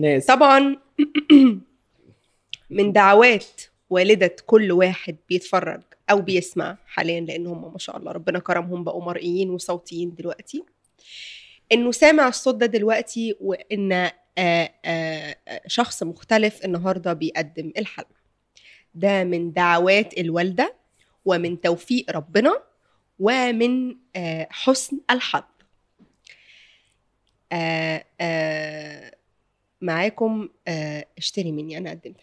ناس طبعا من دعوات والدة كل واحد بيتفرج أو بيسمع حاليا لأن هم ما شاء الله ربنا كرمهم بقوا مرئيين وصوتيين دلوقتي إنه سامع الصوت ده دلوقتي وإن آآ آه، آآ آه، آه، شخص مختلف النهاردة بيقدم الحلقة ده من دعوات الوالدة ومن توفيق ربنا ومن حسن الحظ آآ آآ معاكم آه، اشتري مني انا قدمت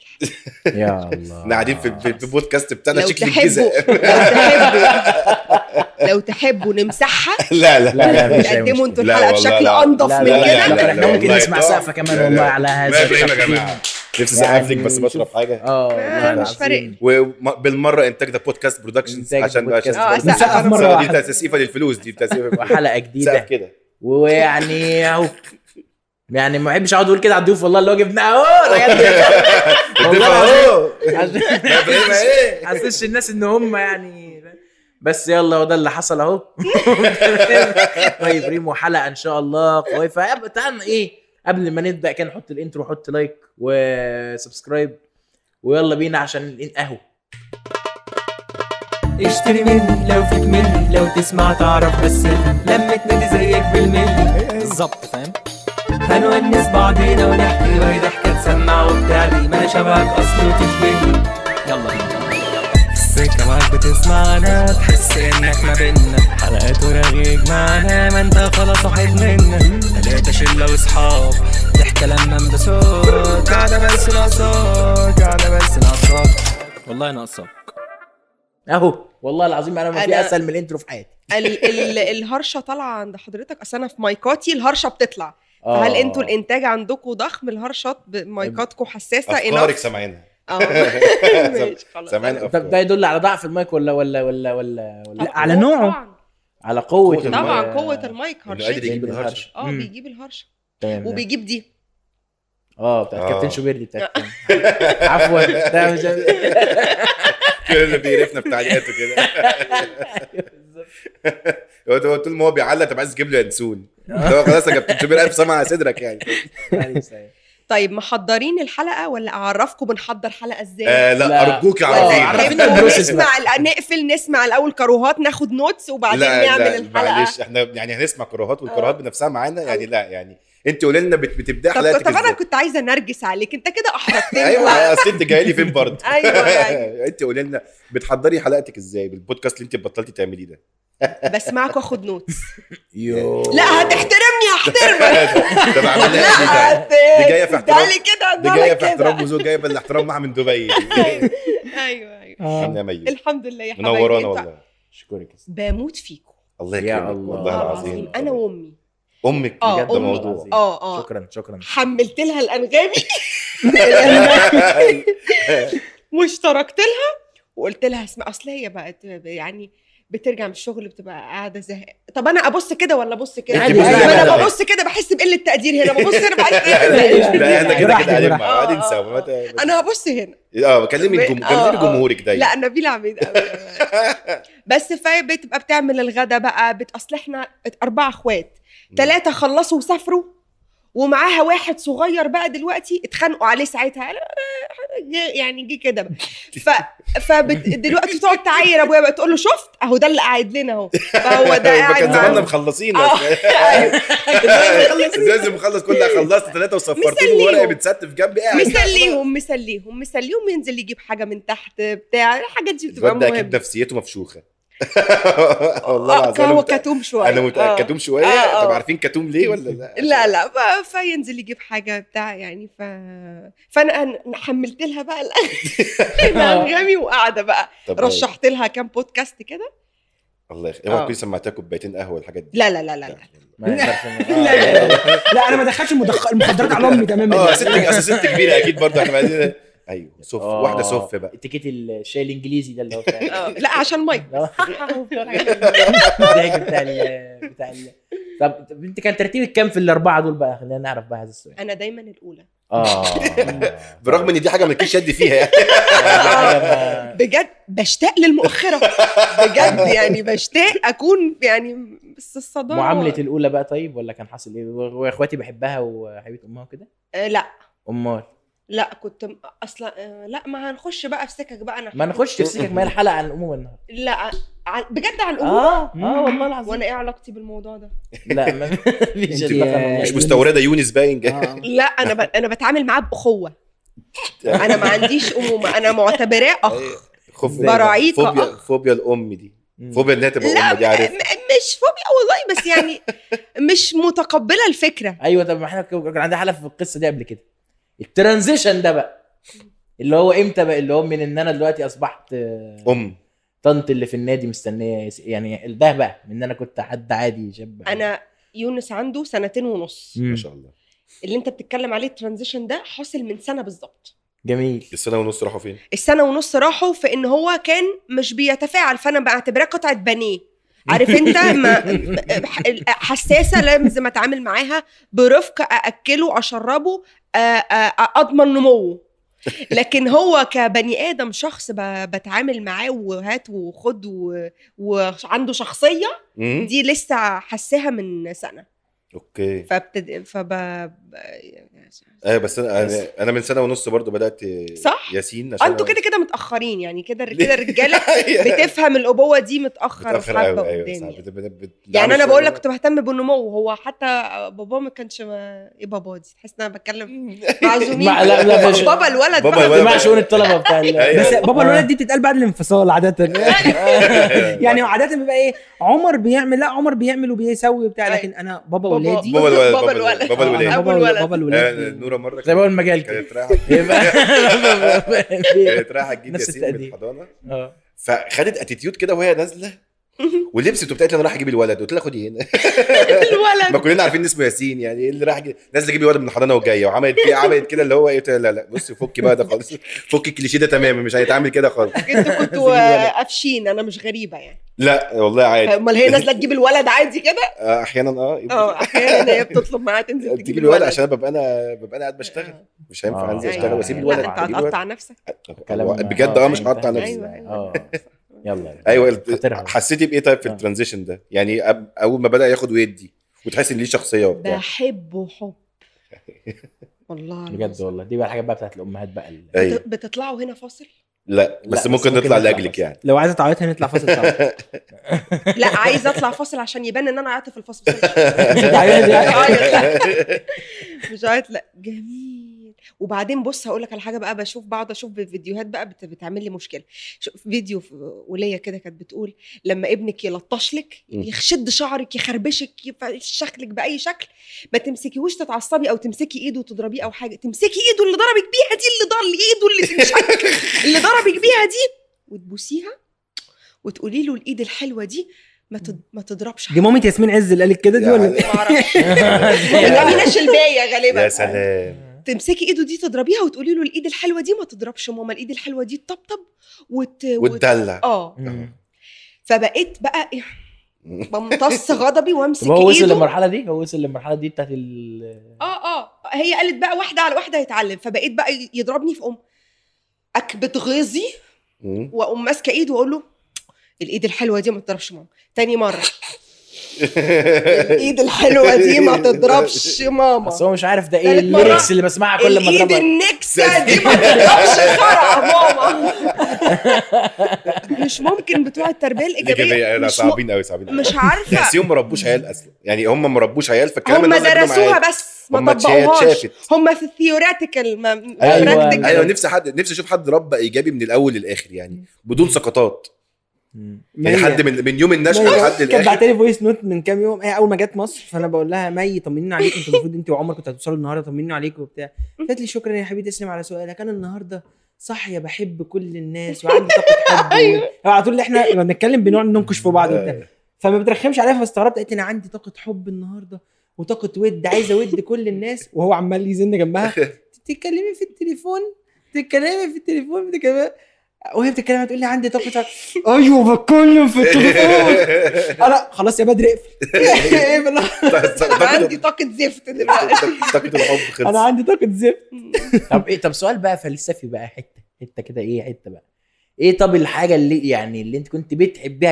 يا الله احنا قاعدين في بودكاست بتاعنا شكل الجزاء لو تحبوا لو تحبوا نمسحها لا لا لا تقدموا انتوا الحلقه بشكل انضف من كده احنا ممكن نسمع سقفه كمان والله على هذا يا جماعه نفسي اسقف لك بس بشرب حاجه اه مش فارق وبالمره انتاج ده بودكاست برودكشنز عشان آه، نسقف مره واحده دي تسقيفه للفلوس دي تسقيفه وحلقه جديده كده ويعني يعني ما بحبش اقعد اقول كده على الضيوف والله اللي هو جبنا اهو والله اهو ما الناس ان هم يعني بس يلا هو ده اللي حصل اهو طيب ريمو حلقه ان شاء الله قويه تعال ايه قبل ما نبدا كده نحط الانترو حط لايك وسبسكرايب ويلا بينا عشان قهوه اشتري مني لو فيك مني لو تسمع تعرف بس لمة نادي زيك بالملي بالظبط فاهم هنونس بعضينا ونحكي وهي ضحكة تسمع وبتعلي ما انا شبهك اصلي وتشبهني يلا بينا السكة معاك بتسمعنا تحس انك ما بينا حلقات ورغيك معنا ما انت خلاص واحد منا تلاتة شلة وصحاب ضحكة لما بصوت قاعدة بس ناقصاك قاعدة بس ناقصاك والله ناقصاك اهو والله العظيم انا ما في اسهل من الانترو في حياتي الهرشه طالعه عند حضرتك اصل انا في مايكاتي الهرشه بتطلع هل آه. انتوا الانتاج عندكم ضخم الهرشات مايكاتكم حساسه افكارك سامعينها سامعين طب ده يدل على ضعف المايك ولا ولا ولا ولا, ولا على نوعه على قوه طبعا قوه المايك هرشتي آه، بيجيب الهرش اه بيجيب الهرش وبيجيب دي اه بتاعت كابتن آه. شوبير دي عفوا ده كده بيقرفنا بتعليقاته كده طول ما هو بيعلق طب عايز تجيب لي ينسون هو خلاص يا كابتن شوبير الف سلامه على صدرك يعني طيب محضرين الحلقه ولا اعرفكم بنحضر حلقه ازاي؟ آه لا, لا ارجوك عرفينا نسمع نقفل نسمع الاول كروهات ناخد نوتس وبعدين لا نعمل لا الحلقه معلش احنا يعني هنسمع كروهات والكروهات آه. بنفسها معانا يعني لا يعني انت قولي لنا بتبدا حلقتك طب, طب انا كنت عايزه نرجس عليك انت كده احرجتني ايوه اصل انت جاي لي فين برضه ايوه يعني. انت قولي لنا بتحضري حلقتك ازاي بالبودكاست اللي انت بطلتي تعمليه ده بسمعك واخد نوتس لا هتحترمني هحترمك طب عملها إيه؟ دي جايه في احترام كده دي جايه في احترام وزوج جايه بالاحترام معها من دبي ايوه ايوه الحمد لله يا حبايبي منورانا والله شكرا بموت فيكم الله يكرمك والله العظيم انا وامي امك آه، بجد موضوع اه اه شكرا شكرا حملت لها الانغامي واشتركت لها وقلت لها اسمع اصل هي بقت يعني بترجع من الشغل بتبقى قاعده زهقانه طب انا ابص كده ولا ابص كده عادي انا ببص كده بحس بقله تقدير هنا ببص هنا بحس لا انا كده كده عادي انسى آه، آه، انا هبص هنا اه كلمي كلمي جمهورك دايما لا نبيل عميد بس فهي بتبقى بتعمل الغدا بقى بت اصل احنا اربع اخوات ثلاثه خلصوا وسافروا ومعاها واحد صغير بقى دلوقتي اتخانقوا عليه ساعتها يعني جه كده بقى ف فدلوقتي تقعد تعاير ابويا بقى تقول له شفت اهو ده اللي قاعد لنا اهو فهو ده قاعد كان زماننا مخلصين آه، لازم أيوه. مخلص كل خلصت ثلاثه وصفرت له ورقه بتستف جنبي قاعد مسليهم مسليهم مسليهم ينزل يجيب حاجه من تحت بتاع الحاجات دي بتبقى مهمه اكيد نفسيته مفشوخه والله آه، العظيم آه هو كتوم شويه انا متاكد آه. كتوم شويه آه،, آه طب عارفين كتوم ليه ولا لا لا لا فينزل يجيب حاجه بتاع يعني ف فانا حملت لها بقى الانغامي وقاعده بقى رشحت لها كام بودكاست كده الله يخليك اوعى تكوني سمعتها كوبايتين قهوه الحاجات دي لا لا لا لا, لا. لا لا انا ما دخلتش المخدرات على امي تماما اه ست ست كبيره اكيد برضه احنا ايوه صف أوه. واحده صف بقى التيكيت الشاي الانجليزي ده اللي هو بتاع آه. لا عشان مايك آه. بتاع ال بتاع ال طب انت كان ترتيبك كام في الاربعه دول بقى خلينا نعرف بقى هذا السؤال انا دايما الاولى اه برغم ان دي حاجه ما كنتش شد فيها يعني, يعني آه. بجد بشتاق للمؤخره بجد يعني بشتاق اكون يعني بس الصداقه معامله الاولى بقى طيب ولا كان حاصل ايه واخواتي بحبها وحبيت امها وكده لا امال لا كنت اصلا آه، لا ما هنخش بقى في سكك بقى انا ما نخش في سكك ما هي الحلقه عن الامومه النهارده لا بجد عن الامومه اه اه والله العظيم وانا ايه علاقتي بالموضوع ده لا ما فيش انت مش مستورده يونس باين آه. لا انا ب... انا بتعامل معاه باخوه انا ما عنديش امومه انا معتبراه اخ أيوة، خوف براعيك فوبيا أخ. فوبيا الام دي فوبيا انها تبقى ام دي عارف م- مش فوبيا والله بس يعني مش متقبله الفكره ايوه طب ما احنا كان عندنا حلقه في القصه دي قبل كده الترانزيشن ده بقى اللي هو امتى بقى اللي هو من ان انا دلوقتي اصبحت ام طنط اللي في النادي مستنيه يعني ده بقى من ان انا كنت حد عادي شاب انا يونس عنده سنتين ونص ما شاء الله اللي انت بتتكلم عليه الترانزيشن ده حصل من سنه بالظبط جميل السنه ونص راحوا فين السنه ونص راحوا في ان هو كان مش بيتفاعل فانا بعتبره قطعه بانيه عارف انت ما حساسه لازم اتعامل معاها برفق ااكله اشربه اضمن نموه لكن هو كبني ادم شخص بتعامل معاه وهات وخد وعنده شخصيه دي لسه حساها من سنه اوكي فبتد... فب ايه بس انا انا, يعني أنا من سنه ونص برضو بدات صح ياسين عشان انتوا كده كده متاخرين يعني كده كده الرجاله أيوة. بتفهم الابوه دي متاخر حبه أيوة أيوة يعني, بت... بت... بت... يعني انا بقول لك كنت بهتم بالنمو هو حتى بابا ما كانش ما... ايه بابا دي تحس ان انا بتكلم معزومين لا لا مش بابا الولد بابا الولد مع شؤون الطلبه بتاع أيوة. بس بابا الولد دي بتتقال بعد الانفصال عاده أيوة. يعني عاده بيبقى ايه عمر بيعمل لا عمر بيعمل وبيسوي وبتاع لكن انا بابا ولادي بابا الولد بابا الولد بابا الولد بابا الولد بابا الولد آه، آه، نورا مره زي بقول المجال كده كانت رايحه كانت رايحه تجيب ياسين من الحضانه آه. فخدت اتيتيود كده وهي نازله ولبست وبتاعت انا رايح اجيب الولد قلت لها خدي هنا الولد ما كلنا عارفين اسمه ياسين يعني ايه اللي رايح نازله اجيب الولد من الحضانه وجايه وعملت فيه عملت كده اللي هو ايه لا لا بصي فكي بقى ده خالص فكي الكليشيه ده تماما مش هيتعمل كده خالص انتوا كنتوا قافشين انا مش غريبه يعني لا والله عادي امال هي نازله تجيب الولد عادي كده آه، احيانا اه اه احيانا هي بتطلب معاها تنزل تجيب, تجيب الولد عشان ببقى انا ببقى انا قاعد بشتغل آه. مش هينفع آه. انزل أيوة. اشتغل واسيب الولد انت هتقطع نفسك بجد اه مش هقطع نفسي أيوة، أيوة. يلا ايوه حسيتي بايه طيب في آه. الترانزيشن ده يعني اول ما بدا ياخد ويدي وتحس ان ليه شخصيه وبتاع بحبه حب والله بجد والله دي بقى الحاجات بقى بتاعت الامهات بقى اللي... أيوة. بتطلعوا هنا فاصل لا بس, لا ممكن, بس نطلع لاجلك يعني لو عايزه تعيطي نطلع فاصل لا عايزه اطلع فاصل عشان يبان ان انا عيطت في الفاصل مش عيط يعني. مش عيط لا جميل وبعدين بص هقول لك على حاجه بقى بشوف بعض اشوف فيديوهات بقى بت... بتعمل لي مشكله شوف فيديو وليا كده كانت بتقول لما ابنك يلطش لك إمم. يشد شعرك يخربشك يشكلك باي شكل ما تمسكيهوش تتعصبي او تمسكي ايده وتضربيه او حاجه تمسكي ايده اللي ضربك بيها دي اللي ضل ايده اللي تنشك اللي ضربك بيها دي وتبوسيها وتقولي له الايد الحلوه دي ما ما تضربش دي مامتي ياسمين عز اللي قالت كده دي ولا يعني ما اعرفش الباية يعني. غالبا يا سلام تمسكي ايده دي تضربيها وتقولي له الايد الحلوه دي ما تضربش ماما الايد الحلوه دي تطبطب وت... وتدلع اه فبقيت بقى إيه، بمتص غضبي وامسك ايده هو وصل للمرحله دي هو وصل للمرحله دي بتاعت ال اه اه هي قالت بقى واحده على واحده هيتعلم فبقيت بقى يضربني في ام اكبت غيظي واقوم ماسكه ايده واقول له الايد الحلوه دي ما تضربش ماما تاني مره الايد الحلوه دي ما تضربش ماما بس هو مش عارف ده ايه الليركس اللي بسمعها كل ما اضربها الايد النكسه دي إيه؟ ما تضربش خرع ماما مش ممكن بتوع التربيه الايجابيه لا صعبين قوي صعبين قوي مش عارفه تحسيهم ما ربوش عيال اصلا يعني هم ما ربوش عيال فالكلام هم درسوها بس ما طبقوهاش هم في الثيوريتيكال ايوه ايوه نفسي حد نفسي اشوف حد ربى ايجابي من الاول للاخر يعني بدون سقطات يعني لحد من من يوم النشأة لحد الاخر كانت بعت لي فويس نوت من كام يوم هي اول ما جت مصر فانا بقول لها مي طمنينا عليك انتوا المفروض انت وعمر كنتوا هتوصلوا النهارده طمنينا عليك وبتاع قالت لي شكرا يا حبيبي تسلم على سؤالك انا النهارده صاحيه بحب كل الناس وعندي طاقه حب أيوه. ايوه على طول احنا لما بنتكلم بنقعد ننكش في بعض وبتاع أيوة. فما بترخمش عليا فاستغربت قالت انا عندي طاقه حب النهارده وطاقه ود عايزه ود كل الناس وهو عمال يزن جنبها بتتكلمي في التليفون بتتكلمي في التليفون بتتكلمي وهي بتتكلم هتقول لي عندي طاقه ايوه بتكلم في التليفون انا خلاص يا بدر اقفل انا عندي طاقه زفت دلوقتي طاقه الحب خلص انا عندي طاقه زفت طب ايه طب سؤال بقى فلسفي بقى حته حته كده ايه حته بقى ايه طب الحاجه اللي يعني اللي انت كنت بتحبيها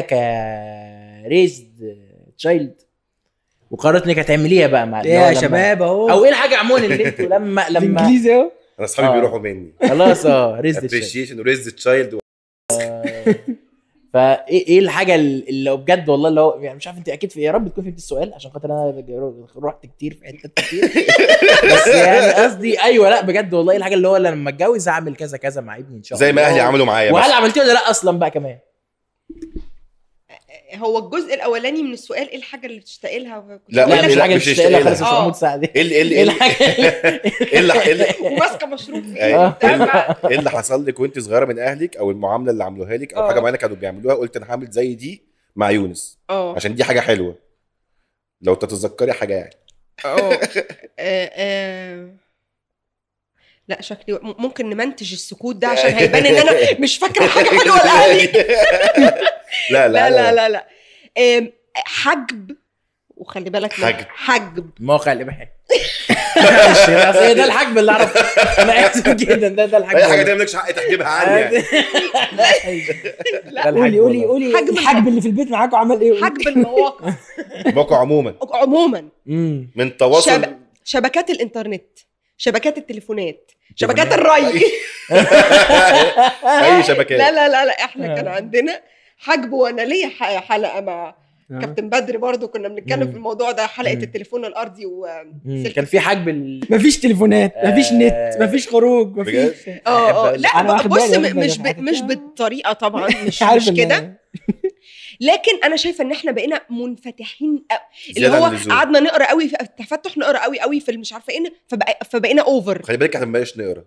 كريزد تشايلد وقررت انك هتعمليها بقى مع يا شباب اهو او ايه الحاجه عموما اللي انتوا لما لما انجليزي اهو انا اصحابي آه. بيروحوا مني خلاص اه ريز ابريشيشن وريز تشايلد فايه ايه الحاجه اللي لو بجد والله اللي هو يعني مش عارف انت اكيد في إيه، يا رب تكون فهمت السؤال عشان خاطر انا رحت كتير في حتت كتير بس يعني قصدي ايوه لا بجد والله إيه الحاجه اللي هو لما اتجوز اعمل كذا كذا مع ابني ان شاء الله زي ما اهلي عملوا معايا وهل عملتيه ولا لا اصلا بقى كمان هو الجزء الاولاني من السؤال ايه الحاجه اللي بتشتاق لها لا لا مش حاجه بتشتاق لها خالص مش آه. سعد ايه, إيه, إيه, إيه اللي ايه اللي ماسكه مشروب آه. ايه اللي حصل لك وانت صغيره من اهلك او المعامله اللي عملوها لك او حاجه آه. معينه كانوا بيعملوها قلت انا هعمل زي دي مع يونس اه عشان دي حاجه حلوه لو تتذكري حاجه يعني اه لا شكلي ممكن نمنتج السكوت ده عشان هيبان ان انا مش فاكره حاجه حلوه لاهلي لا لا لا لا لا, لا. حجب وخلي بالك حجب حجب موقع الاباحيه ده, ده الحجب اللي اعرفه انا اسف جدا ده ده الحجب اي حاجه تانية مالكش حق تحجبها عني يعني قولي قولي قولي حجب الحجب اللي في البيت معاكم عمل ايه حجب المواقع المواقع عموما عموما من تواصل شبكات الانترنت شبكات التليفونات شبكات الري اي شبكات لا لا لا, لا احنا كان آه. عندنا حجب وانا ليا حلقه مع آه. كابتن بدر برضو كنا بنتكلم في الموضوع ده حلقه التليفون الارضي و كان في حجب ال... مفيش تليفونات آه. مفيش نت مفيش خروج مفيش اه لا بص مش ب... مش بالطريقه طبعا مش مش كده لكن انا شايفه ان احنا بقينا منفتحين أ... اللي هو قعدنا نقرا قوي في التفتح نقرا قوي قوي في مش عارفه ايه فبقى فبقينا اوفر خلي بالك احنا ما بقيناش نقرا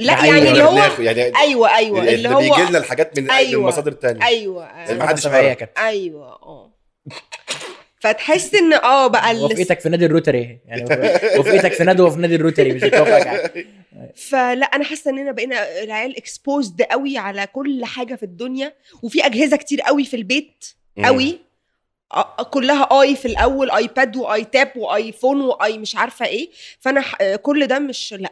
لا يعني, يعني اللي هو يعني ايوه ايوه اللي, اللي هو بيجي لنا الحاجات من أيوة مصادر تانية ايوه ايوه ما حدش ايوه اه فتحس ان اه بقى وافقتك في نادي الروتري يعني وافقتك في نادي وفي نادي الروتري مش هتوافقك يعني. فلا انا حاسه اننا بقينا العيال اكسبوزد قوي على كل حاجه في الدنيا وفي اجهزه كتير قوي في البيت قوي آه، آه، كلها اي في الاول ايباد واي تاب وايفون واي مش عارفه ايه فانا آه، كل ده مش لا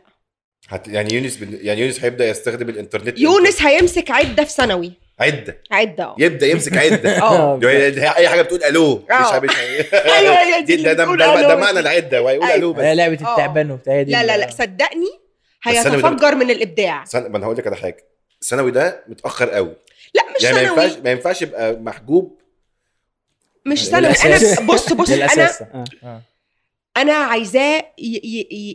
هت... يعني يونس بن... يعني يونس هيبدا يستخدم الانترنت يونس هيمسك عده في ثانوي عده عده اه يبدا يمسك عده اه, آه. يعني اي حاجه بتقول الو مش اه. عارف يعني. ايوه, أيوة، ده ده ده معنى العده وهيقول الو أيوة. بس لعبه التعبان وبتاع لا لا اه. لا صدقني هيتفجر من الابداع ما انا هقول لك على حاجه الثانوي ده متاخر قوي لا مش يعني ثانوي ما ينفعش ما ينفعش يبقى محجوب مش ثانوي انا بص بص انا انا عايزاه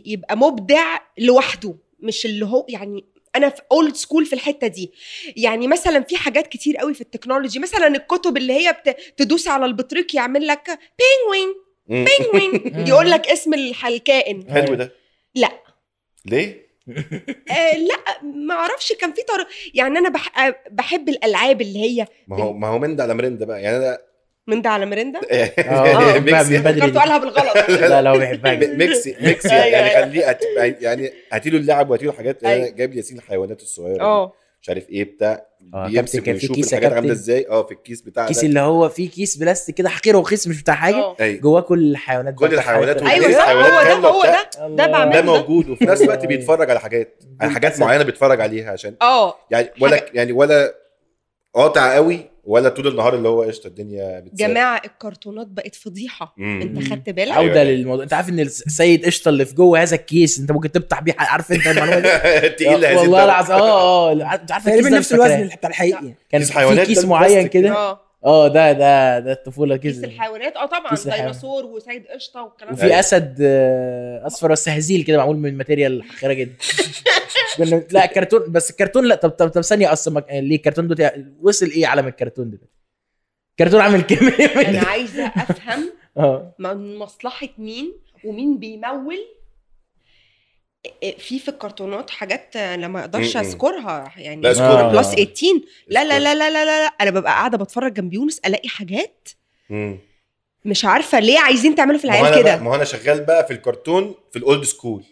يبقى مبدع لوحده مش اللي هو يعني انا في اولد سكول في الحته دي يعني مثلا في حاجات كتير قوي في التكنولوجي مثلا الكتب اللي هي بت... تدوس على البطريق يعمل لك بينجوين بينجوين يقول لك اسم الكائن حلو ده أيوة. لا ليه آه لا ما اعرفش كان في طرق يعني انا بح... آه، بحب الالعاب اللي هي ما هو ما هو من ده على ده بقى يعني انا من ده على مرندا؟ آه، آه، ميكسي يعني. بدري قالها بالغلط لا لا هو بيحبها ميكسي ميكسي يعني. أيوة، أيوة. يعني خليه يعني هاتي له اللعب وهاتي له حاجات انا أيوة. جايب ياسين الحيوانات الصغيره اه مش عارف ايه بتاع آه، بيمسك ويشوف الحاجات عامله ازاي اه في الكيس بتاع الكيس اللي هو فيه كيس بلاستيك كده حقير وخيس مش بتاع حاجه جواه كل الحيوانات كل الحيوانات ايوه صح هو ده هو ده ده بعمله ده موجود وفي نفس الوقت بيتفرج على حاجات على حاجات معينه بيتفرج عليها عشان اه يعني ولا يعني ولا قاطع قوي ولا طول النهار اللي هو قشطه الدنيا بتساعد. جماعه الكرتونات بقت فضيحه مم. انت خدت بالك عوده أيوة. للموضوع انت عارف ان السيد قشطه اللي في جوه هذا الكيس انت ممكن تفتح بيه عارف انت المعلومه دي تقيل والله العظيم اه اه عارف نفس الوزن بتاع الحقيقي كان في كيس معين كده يعني. اه. اه ده ده ده الطفوله كده كيس الحيوانات اه طبعا ديناصور وسيد قشطه والكلام ده وفي اسد آه، اصفر بس هزيل كده معمول من ماتيريال حقيره جدا لا كرتون بس الكرتون لا طب طب طب ثانيه اصلا مك... يعني ليه الكرتون دوت وصل ايه عالم الكرتون ده الكرتون عامل كام انا عايزه افهم آه. من مصلحه مين ومين بيمول إيه، في في الكرتونات حاجات انا ما اقدرش اذكرها يعني لا اذكرها بلس 18 آه. لا لا لا لا لا لا انا ببقى قاعده بتفرج جنب يونس الاقي حاجات مش عارفه ليه عايزين تعملوا في العيال كده ما هو انا شغال بقى في الكرتون في الاولد سكول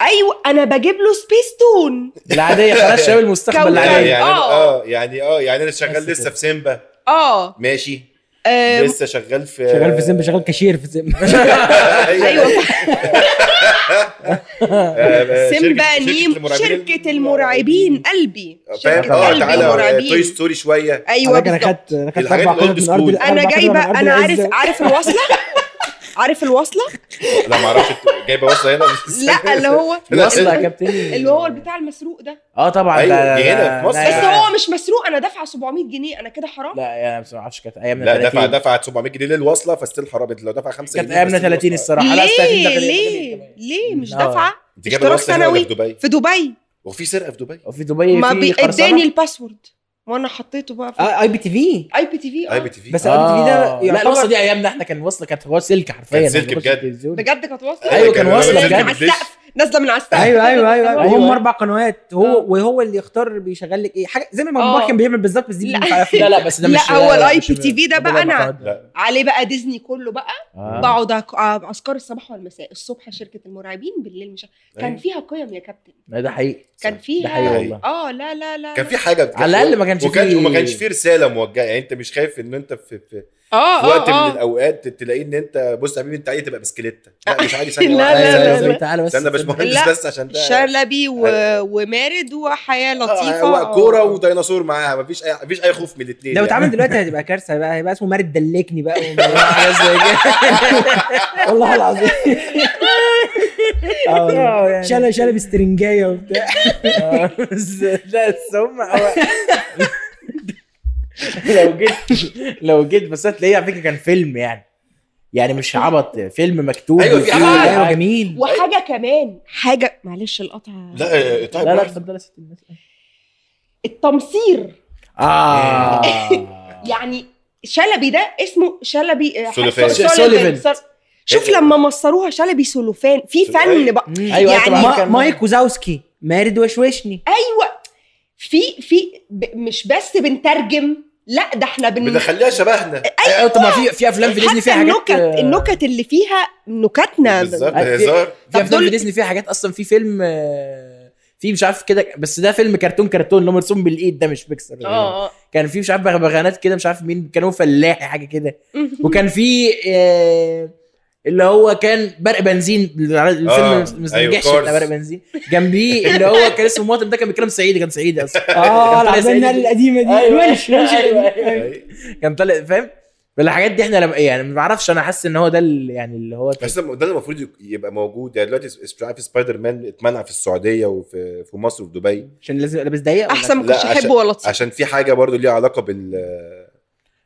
ايوه انا بجيب له سبيس تون العاديه خلاص شباب المستقبل العاديه يعني آه. اه يعني اه يعني انا شغال لسه في سيمبا اه ماشي لسه شغال في شغال في زم شغال كاشير في زم ايوه, أيوة. آه، سيمبا نيم شركه المرعبين قلبي شركة اه تعالى توي ستوري شويه ايوه انا خدت انا خدت اربع قلوب انا جايبه انا عارف عارف الوصله عارف الوصله؟ لا ما اعرفش جايبه وصله هنا لا اللي هو الوصله يا كابتن اللي هو البتاع المسروق ده اه طبعا أيوة لا لا هنا في مصر بس هو مش مسروق انا دافعه 700 جنيه انا كده حرام لا يعني بس ما اعرفش كانت ايامنا لا دفع دفعت 700 جنيه للوصله فستيل حرام لو دفع 5 جنيه كانت ايامنا 30 الصراحه لا ليه ليه ليه مش دافعه جايبه وصله في دبي في دبي وفي سرقه في دبي وفي دبي ما اداني الباسورد وانا حطيته بقى في اي بي تي في اي بي تي في اي بي تي في بس اي بي تي في ده آه. يعني لا الوصله دي ايامنا احنا كان وصله كانت هو سلك حرفيا أيوة، كان سلك بجد بجد كانت وصله ايوه كان وصله بجد على السقف نازله من على السقف ايوه ايوه ايوه, أيوة. أيوة. وهم اربع قنوات هو آه. وهو اللي يختار بيشغل لك ايه حاجه زي ما المطبخ آه. كان بيعمل بالظبط بس دي لا. لا لا بس ده مش لا هو الاي بي تي في ده بقى انا عليه بقى ديزني كله بقى آه. بقعد عسكر الصباح والمساء الصبح شركه المرعبين بالليل مش كان أيوة. فيها قيم يا كابتن ده حقيقي كان فيها ده حقيقي والله اه لا لا لا كان في حاجه على الاقل ما كانش فيه وما كانش فيه رساله موجهه يعني انت مش خايف ان انت في آه،, اه في وقت من آه. الاوقات تلاقيه ان انت بص يا حبيبي انت عايز تبقى بسكليته لا مش عادي ثانيه لا, لا, لا, استنى تعالى بس انا باشمهندس بس عشان ده شلبي و... ومارد وحياه آه، لطيفه آه كوره وديناصور معاها مفيش اي مفيش اي خوف من الاثنين لو يعني. اتعمل دلوقتي هتبقى كارثه بقى هيبقى اسمه مارد دلكني بقى والله العظيم يعني. شلبي شلبي سترنجايه وبتاع لا بس لو جيت لو جيت بس هتلاقيه على فكره كان فيلم يعني يعني مش عبط فيلم مكتوب ايوه في حاجه ايوه جميل وحاجه كمان حاجه معلش القطع لا آه، طيب لا اتفضل يا ست التمصير اه يعني شلبي ده اسمه شلبي آه، سوليفان شوف إيه؟ لما مصروها شلبي سولوفان في فن أيوة. بقى ايوه يعني أيوة، مايك وزاوسكي مارد وشوشني ايوه في في مش بس بنترجم لا ده احنا بن بنخليها شبهنا ايوه طب ما آه، في في افلام في ديزني فيها حاجات النكت آه... النكت اللي فيها نكتنا بالظبط هزار في افلام في ديزني فيها حاجات اصلا في فيلم آه، في مش عارف كده بس ده فيلم كرتون كرتون اللي هو مرسوم بالايد ده مش بيكسر اه, آه. كان في مش عارف بغبغانات كده مش عارف مين كانوا فلاحي حاجه كده وكان في آه اللي هو كان برق بنزين الفيلم آه. أيوة، نجحش أيوة برق بنزين جنبيه اللي هو كان اسمه مواطن ده كان بيتكلم صعيدي كان صعيدي اصلا اه العبانه القديمه دي أيوة. ونش أيوة، ونش أيوة. أيوة. كان طالع فاهم فالحاجات دي احنا لما يعني ما اعرفش انا حاسس ان هو ده اللي يعني اللي هو بس ده المفروض يبقى موجود يعني دلوقتي مش عارف سبايدر مان اتمنع في السعوديه وفي في مصر وفي دبي عشان لازم لابس ضيق احسن ما كنتش احبه ولا عشان في حاجه برضو ليها علاقه بال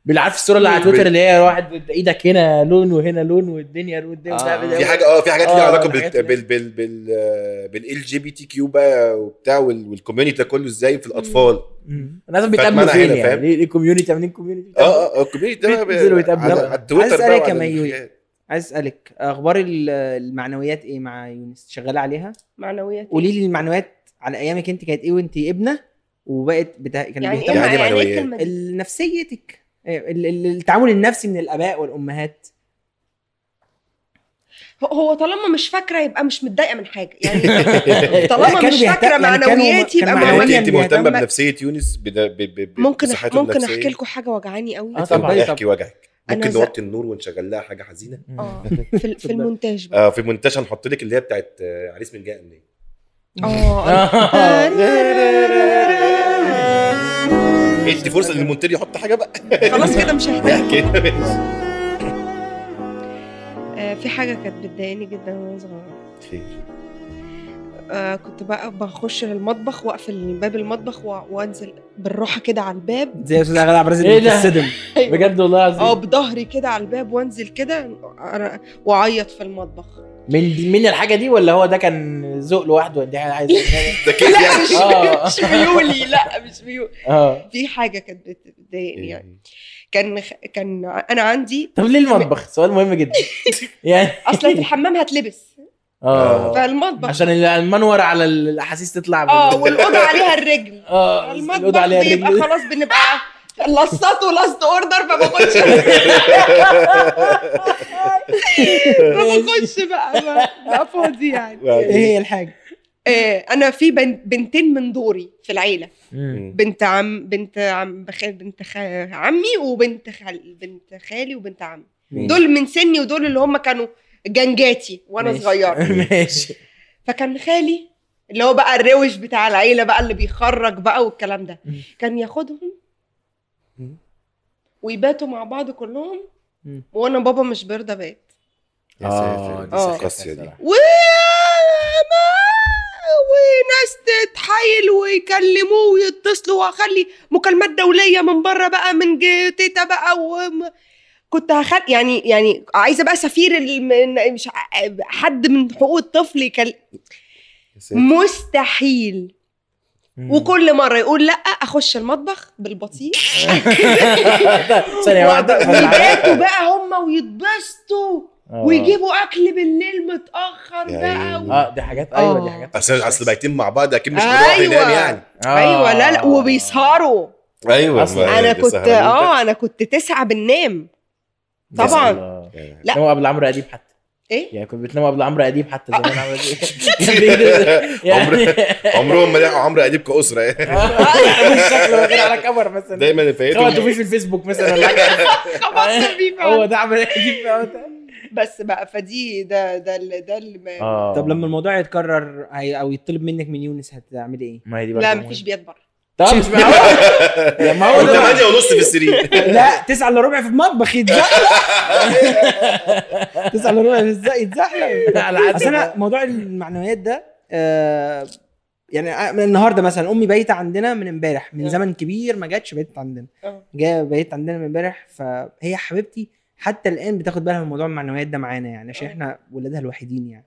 بالعافيه الصوره اللي على تويتر اللي هي واحد ايدك هنا لون وهنا لون والدنيا والدنيا آه. في حاجه اه في حاجات ليها آه، علاقه بال بال بال بال بال جي بي تي كيو بقى وبتاع والكوميونتي ده كله ازاي في الاطفال انا لازم بيتقابلوا فين يعني ليه الكوميونتي عاملين كوميونتي اه اه الكوميونتي آه، ده على التويتر عايز اسالك يا ميوي عايز اسالك اخبار المعنويات ايه مع يونس شغاله عليها معنويات قولي لي إيه؟ المعنويات على ايامك انت كانت ايه وانت ابنه وبقت بتا... كان يعني بيهتم إيه يعني إيه معنويات يعني نفسيتك التعامل النفسي من الاباء والامهات هو طالما مش فاكره يبقى مش متضايقه من حاجه يعني طالما مش فاكره يعني معنوياتي يبقى معنوياتي انت مهتمه بنفسيه يونس ممكن ممكن احكي لكم حاجه وجعاني قوي اه طبعا احكي وجعك ممكن نوطي النور ونشغل لها حاجه حزينه اه في, في المونتاج بقى اه في المونتاج هنحط لك اللي هي بتاعت آه، عريس من جاء منين اه ادي فرصه للمونتير يحط حاجه بقى خلاص كده مش هحتاج آه، في حاجه كانت بتضايقني جدا وانا صغيره خير آه كنت بقى بخش للمطبخ واقفل باب المطبخ وانزل بالراحه كده على الباب زي استاذ غادة عبد الرازق ايه أيوة. بجد والله العظيم اه بظهري كده على الباب وانزل كده واعيط في المطبخ من من الحاجه دي ولا هو ده كان ذوق لوحده دي عايز ده كده لا يعني. آه. مش ميولي لا مش ميولي اه في حاجه كانت بتضايقني يعني كان كان انا عندي طب ليه المطبخ؟ سؤال مهم جدا يعني اصلا في الحمام هتلبس اه فالمطبخ عشان المنور على الاحاسيس تطلع اه والاوضه عليها الرجل اه المطبخ الأوضة عليها الرجل. بيبقى خلاص بنبقى لصته لاست اوردر فما كنتش فما كنتش بقى بقى فاضي يعني ايه هي الحاجه إيه، انا في بنتين من دوري في العيله بنت عم بنت عم بخال بنت خال عمي وبنت خال بنت خالي وبنت عمي دول من سني ودول اللي هم كانوا جنجاتي وانا صغيره ماشي فكان خالي اللي هو بقى الروش بتاع العيله بقى اللي بيخرج بقى والكلام ده كان ياخدهم ويباتوا مع بعض كلهم وانا بابا مش برده بات يا آه، ساتر اه القصه دي وناس تتحايل ويكلموه ويتصلوا واخلي مكالمات دوليه من بره بقى من تيتا بقى و... كنت هخد يعني يعني عايزه بقى سفير من مش حد من حقوق الطفل كان مستحيل وكل مره يقول لا اخش المطبخ بالبطيء ثانيه واحده يباتوا بقى هم ويتبسطوا آه. ويجيبوا اكل بالليل متاخر بقى و... اه دي حاجات ايوه دي آه. حاجات اصل اصل بايتين مع بعض اكيد مش أيوة. هنروح ينام يعني آه. ايوه لا لا وبيسهروا ايوه انا كنت اه انا كنت تسعه بالنام طبعا لا هو قبل عمرو اديب حتى ايه يعني كنت بتنام قبل عمرو اديب حتى زمان عمرو اديب يعني, يعني عمرهم ما لقوا عمرو اديب كاسره يعني شكله غير على كبر مثلا دايما فايتهم فايته في الفيسبوك مثلا ولا حاجه آه. هو ده عمرو اديب بس بقى فدي ده ده ده اللي آه. طب لما الموضوع يتكرر او يطلب منك من يونس هتعملي ايه؟ ما هي دي لا مفيش بيكبر طب مش يعني ما هو 8 ونص في السرير لا 9 الا ربع في المطبخ يتزحلق 9 الا ربع يتزحلق اصل انا موضوع المعنويات ده آه، يعني آه، من النهارده مثلا امي بيت عندنا من امبارح من آه. زمن كبير ما جاتش بيت عندنا جايه بايت عندنا من امبارح فهي حبيبتي حتى الان بتاخد بالها من موضوع المعنويات ده معانا يعني عشان احنا ولادها الوحيدين يعني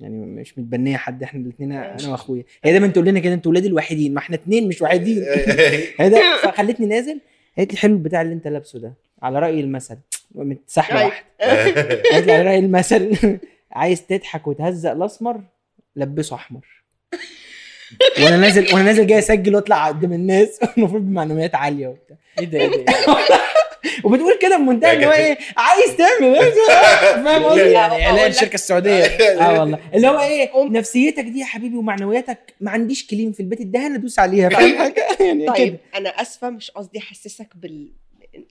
يعني مش متبنيه حد احنا الاثنين انا واخويا هي دايما تقول لنا كده انتوا ولاد الوحيدين ما احنا اثنين مش وحيدين أيوة. هي ده فخلتني نازل قالت لي حلو البتاع اللي انت لابسه ده على راي المثل سحله أيوة. واحده قالت لي على راي المثل عايز تضحك وتهزق الاسمر لبسه احمر وانا نازل وانا نازل جاي اسجل واطلع قدام الناس المفروض بمعنويات عاليه وبتاع ايه ده ايه ده إيه وبتقول كده بمنتهى اللي يعني هو ايه عايز تعمل إيه؟ فاهم قصدي يعني اعلان يعني الشركه السعوديه اه والله اللي هو ايه نفسيتك دي يا حبيبي ومعنوياتك ما عنديش كليم في البيت انا ادوس عليها فاهم أيوة. حاجه يعني طيب انا اسفه مش قصدي احسسك بال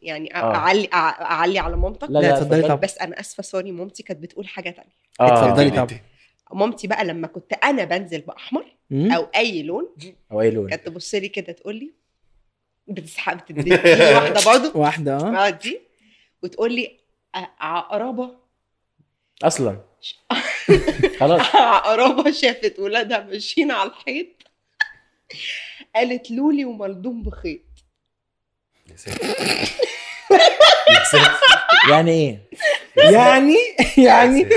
يعني آه. اعلي اعلي على مامتك لا لا اتفضلي طبعا بس انا اسفه سوري مامتي كانت بتقول حاجه ثانيه آه، اتفضلي طبعا مامتي بقى لما كنت انا بنزل باحمر او اي لون او اي لون كانت تبص لي كده تقول لي بتسحب تدي واحده برضه واحده اه, اه، دي وتقول لي عقربه اصلا خلاص عقربه شافت ولادها ماشيين على الحيط قالت لولي وملدوم بخيط يا ساتر يعني ايه؟ يعني يعني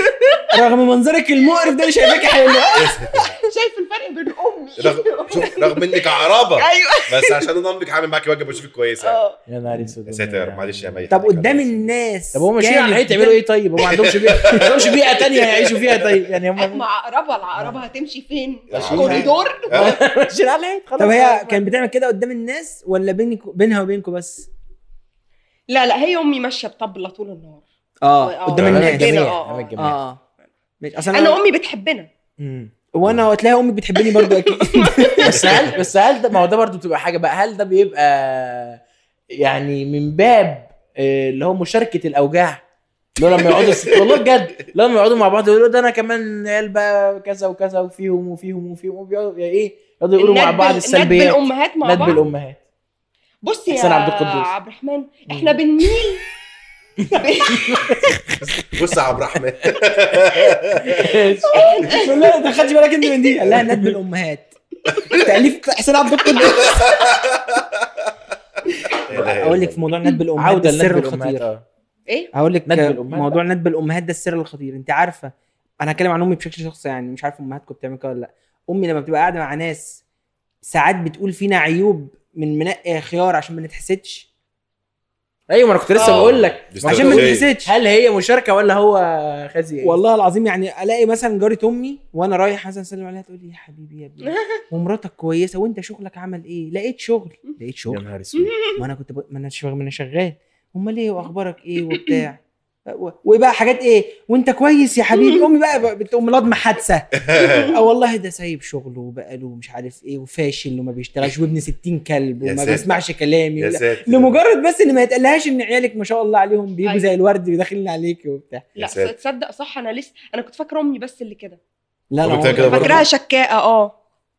رغم منظرك المقرف ده مش شايفك حلو شايف الفرق بين امي رغم شوف رغم انك عرابه ايوه بس عشان انا امك عامل معاكي وجبه بشوفك كويسه آه. يا نهار اسود يا ساتر معلش يا مي طب قدام الناس طب هم شيعة يعني تعملوا ايه طيب؟ هم ما عندهمش بيئه ما عندهمش بيئه ثانيه يعيشوا فيها طيب يعني هم مع عقربها العقربه هتمشي فين؟ كوريدور آه. ماشيين خلاص طب هي كانت بتعمل كده قدام الناس ولا بينك بينها وبينكم بس؟ لا لا هي امي ماشيه بطبله طول النهار اه, آه، قدام الناس اه اه, آه. انا, أنا امي بتحبنا وانا هتلاقي امي بتحبني برضو اكيد بس هل بس هل ده ما هو ده برضه بتبقى حاجه بقى هل ده بيبقى يعني من باب آه، اللي هو مشاركه الاوجاع اللي هو لما يقعدوا والله بجد لما يقعدوا مع بعض يقولوا ده انا كمان عيال بقى كذا وكذا وفيهم وفيهم وفيهم وبيقعدوا يعني ايه يقعدوا يقولوا مع بعض السلبيات ندب الامهات مع بعض ندب الامهات بص يا عبد القدوس عبد الرحمن احنا بنميل بص يا عبد الرحمن لا ما خدش بالك انت من دي قال لها ندب الامهات تاليف حسين عبد القدوس اقول لك في موضوع ندب الامهات عوده السر الخطير ايه هقول لك موضوع ندب الامهات ده السر الخطير انت عارفه انا هتكلم عن امي بشكل شخصي يعني مش عارف امهاتكم بتعمل كده ولا لا امي لما بتبقى قاعده مع ناس ساعات بتقول فينا عيوب من منقي خيار عشان ما نتحسدش ايوه ما انا كنت لسه آه. بقول لك عشان ما تنسيتش هل هي مشاركه ولا هو خزي والله العظيم يعني الاقي مثلا جارة امي وانا رايح مثلا اسلم عليها تقول لي يا حبيبي يا ابني ومراتك كويسه وانت شغلك عمل ايه؟ لقيت شغل لقيت شغل يا نهار اسود ما انا كنت ب... ما انا شغال امال ايه واخبارك ايه وبتاع وايه بقى حاجات ايه وانت كويس يا حبيبي امي بقى بتقوم لضم حادثه اه والله ده سايب شغله وبقاله مش عارف ايه وفاشل وما بيشتغلش وابن 60 كلب وما بيسمعش كلامي ولا لمجرد بس ان ما يتقالهاش ان عيالك ما شاء الله عليهم بيجوا أيوة. زي الورد وداخلين عليك وبتاع لا تصدق صح انا لسه انا كنت فاكره امي بس اللي كده لا لا فاكراها شكاءه اه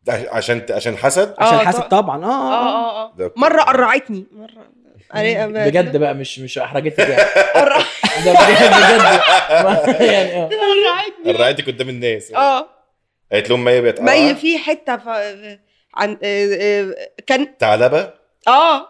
عشان عشان حسد عشان آه، حسد آه. طبعا اه اه اه, آه. آه، مره قرعتني مره يعني بجد بقى مش مش احرجتك يعني بجد يعني اه قدام الناس اه قالت لهم ميه بيتقرع ميه في حته ف... عن آه، آه، كان ثعلبه اه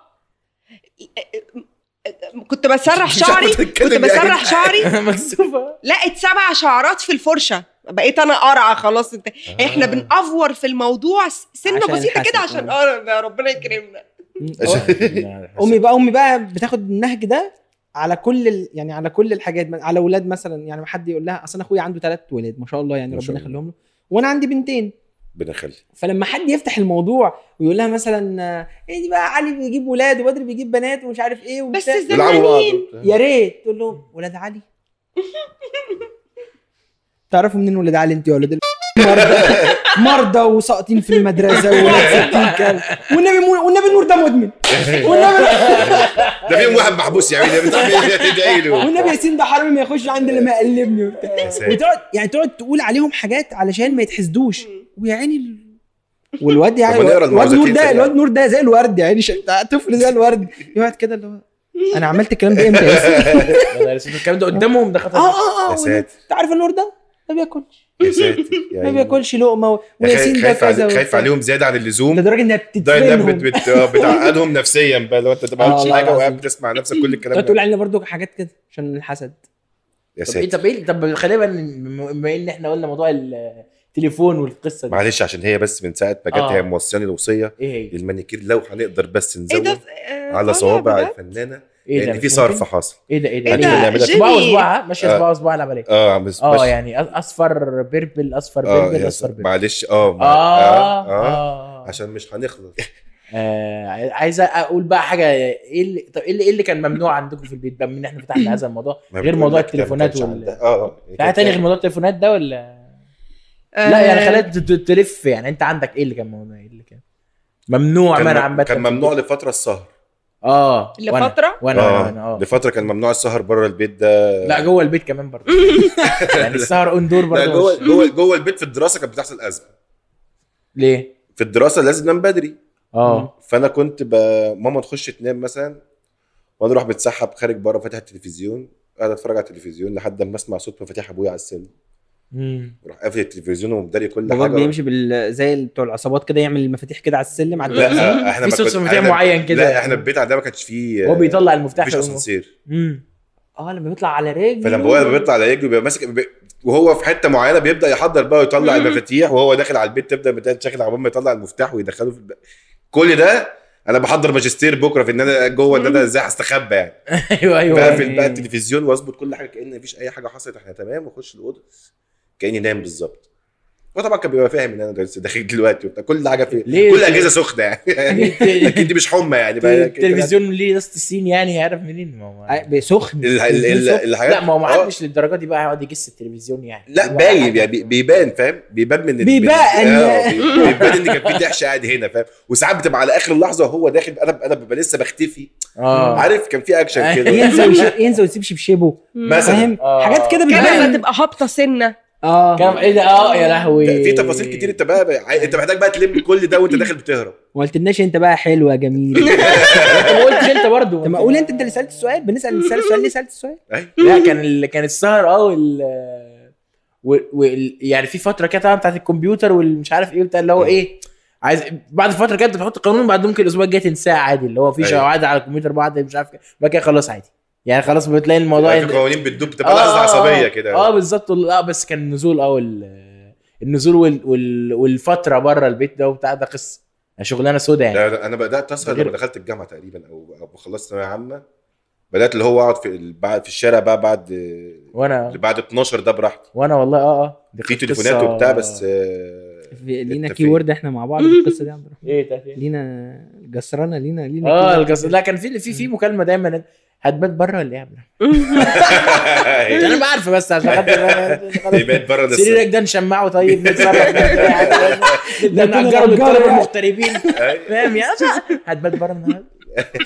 كنت بسرح شعري كنت يعني. بسرح شعري مكسوفه لقيت سبع شعرات في الفرشه بقيت انا قرعه خلاص انت احنا آه. بنأفور في الموضوع سنه بسيطه كده عشان اه ربنا يكرمنا امي بقى امي بقى بتاخد النهج ده على كل ال... يعني على كل الحاجات على اولاد مثلا يعني حد يقول لها اصل انا اخويا عنده ثلاث ولاد ما شاء الله يعني ربنا يخليهم له وانا عندي بنتين بنخلي فلما حد يفتح الموضوع ويقول لها مثلا ايه دي بقى علي بيجيب ولاد وبدر بيجيب بنات ومش عارف ايه وبتاع بس زمان يا ريت تقول لهم ولاد علي تعرفوا منين ولاد علي انت يا ولاد مرضى مرضى وساقطين في المدرسه والنبي والنبي نور ده مدمن والنبي ده فيهم واحد محبوس يا عمي إيه؟ ادعي له والنبي ياسين ده حرامي ما يخش عند اللي مقلبني وتقعد يعني تقعد تقول عليهم حاجات علشان ما يتحسدوش ويا عيني والواد يعني الواد نور ده الواد نور ده زي الورد يعني طفل زي الورد يقعد كده اللي هو انا عملت الكلام ده امتى يا الكلام ده قدامهم ده خطر اه اه اه انت عارف النور ده ما بياكلش يا يعني ساتر ما بياكلش لقمه وياسين ده عليهم خايف عليهم زياده عن اللزوم ده لدرجه انها بتدفنهم آه، بتعقدهم نفسيا بقى لو انت ما بتعملش حاجه وقاعد بتسمع نفسك كل الكلام ده تقول علينا برضو حاجات كده عشان الحسد يا إيه- ساتر طب ايه طب خلينا بما ان احنا قلنا موضوع التليفون والقصه دي معلش عشان هي بس من ساعه ما جت هي آه. موصياني الوصيه للمانيكير إيه لو هنقدر بس إيه نزود آه، على صوابع الفنانه ايه ده يعني في صرف حاصل ايه ده ايه ده ايه ده صباع وصباعها ماشي صباع وصباعها على عليك اه بس اه, آه، يعني اصفر بيربل اصفر آه، بيربل اصفر بيربل معلش آه،, اه اه عشان مش هنخلص آه عايز اقول بقى حاجه ايه اللي طب ايه اللي, إيه اللي كان ممنوع عندكم في البيت بما ان احنا فتحنا هذا الموضوع غير موضوع التليفونات ولا اه اه تاني غير موضوع التليفونات ده ولا لا يعني خليت تلف يعني انت عندك ايه اللي كان ممنوع ايه اللي كان ممنوع منع عامه كان ممنوع لفتره السهر اه لفتره وانا آه، وانا اه لفتره كان ممنوع السهر بره البيت ده لا جوه البيت كمان برضه يعني السهر اون دور برضه لا جوه جوه جوه البيت في الدراسه كانت بتحصل ازمه ليه؟ في الدراسه لازم انام بدري اه فانا كنت ب... ماما تخش تنام مثلا وانا اروح بتسحب خارج بره فاتح التلفزيون قاعد اتفرج على التلفزيون لحد ما اسمع صوت مفاتيح ابويا على السلم راح قافل التلفزيون ومداري كل حاجه بيمشي بال زي بتوع العصابات كده يعمل المفاتيح كده على السلم على لا احنا في سلسله مفاتيح معين كده لا احنا البيت عندنا ما كانش فيه هو بيطلع المفتاح مفيش اسانسير اه لما بيطلع على رجله فلما هو بيطلع على رجله بيبقى ماسك بي... وهو في حته معينه بيبدا يحضر بقى ويطلع المفاتيح وهو داخل على البيت تبدا تشكل عقبال ما يطلع المفتاح ويدخله في كل ده انا بحضر ماجستير بكره في ان انا جوه ان انا ازاي هستخبى يعني ايوه ايوه بقفل بقى التلفزيون واظبط كل حاجه كان مفيش اي حاجه حصلت احنا تمام واخش الاوضه كاني نايم بالظبط وطبعا كان بيبقى فاهم ان انا داخل دلوقتي وبتاع كل حاجه في ليه؟ كل اجهزه سخنه يعني اكيد دي مش حمى يعني التلفزيون ليه ناس الصين يعني عارف منين ما هو سخن لا ما هو ما آه. حدش للدرجه دي بقى هيقعد يجس التلفزيون يعني لا باين يعني بيبان فاهم بيبان من بيبان آه، بيبان ان كان في دهشه قاعد هنا فاهم وساعات بتبقى على اخر اللحظه وهو داخل انا انا ببقى لسه بختفي آه. عارف كان في اكشن كده ينزل ينزل ويسيب شبشبه مثلا آه. حاجات كده بتبقى هابطه سنه اه كان ايه ده اه يا لهوي في تفاصيل كتير انت بقى انت محتاج بقى تلم كل ده وانت داخل بتهرب ما قلتلناش انت بقى حلوه جميل انت ما قلتش انت برضه طب ما قول انت انت اللي سالت السؤال بنسال نسال السؤال ليه سالت السؤال؟ لا كان ال... كان السهر اه وال وال يعني في فتره كده بتاعت الكمبيوتر والمش عارف ايه بتاع اللي هو ايه عايز بعد فتره كده بتحط قانون بعد ممكن الاسبوع الجاي تنساه عادي اللي هو في أيوة. على الكمبيوتر بعد مش عارف بعد كده خلاص عادي يعني خلاص بتلاقي الموضوع يعني القوانين بتدوب بتبقى آه لحظه عصبيه كده اه بالظبط لا بس كان النزول اه النزول وال... وال... والفتره بره البيت ده وبتاع ده قصه يعني شغلانه سوداء يعني لا, انا بدات اسهر لما دخلت الجامعه تقريبا او خلصت ثانويه عامه بدات اللي هو اقعد في في الشارع بقى بعد وانا بعد 12 ده براحتي وانا والله اه اه في تليفونات وبتاع بس آه، لينا كي وورد احنا مع بعض في القصه دي يا ايه تفهم لينا الجسرانه لينا لينا اه الجسرانه لا كان في في في مكالمه دايما هتبات بره ولا ايه يا انا بعرف بس عشان خاطر يبات بره ده سريرك ده نشمعه طيب نتصرف ده نأجره للطلبه المغتربين فاهم يا هتبات بره النهارده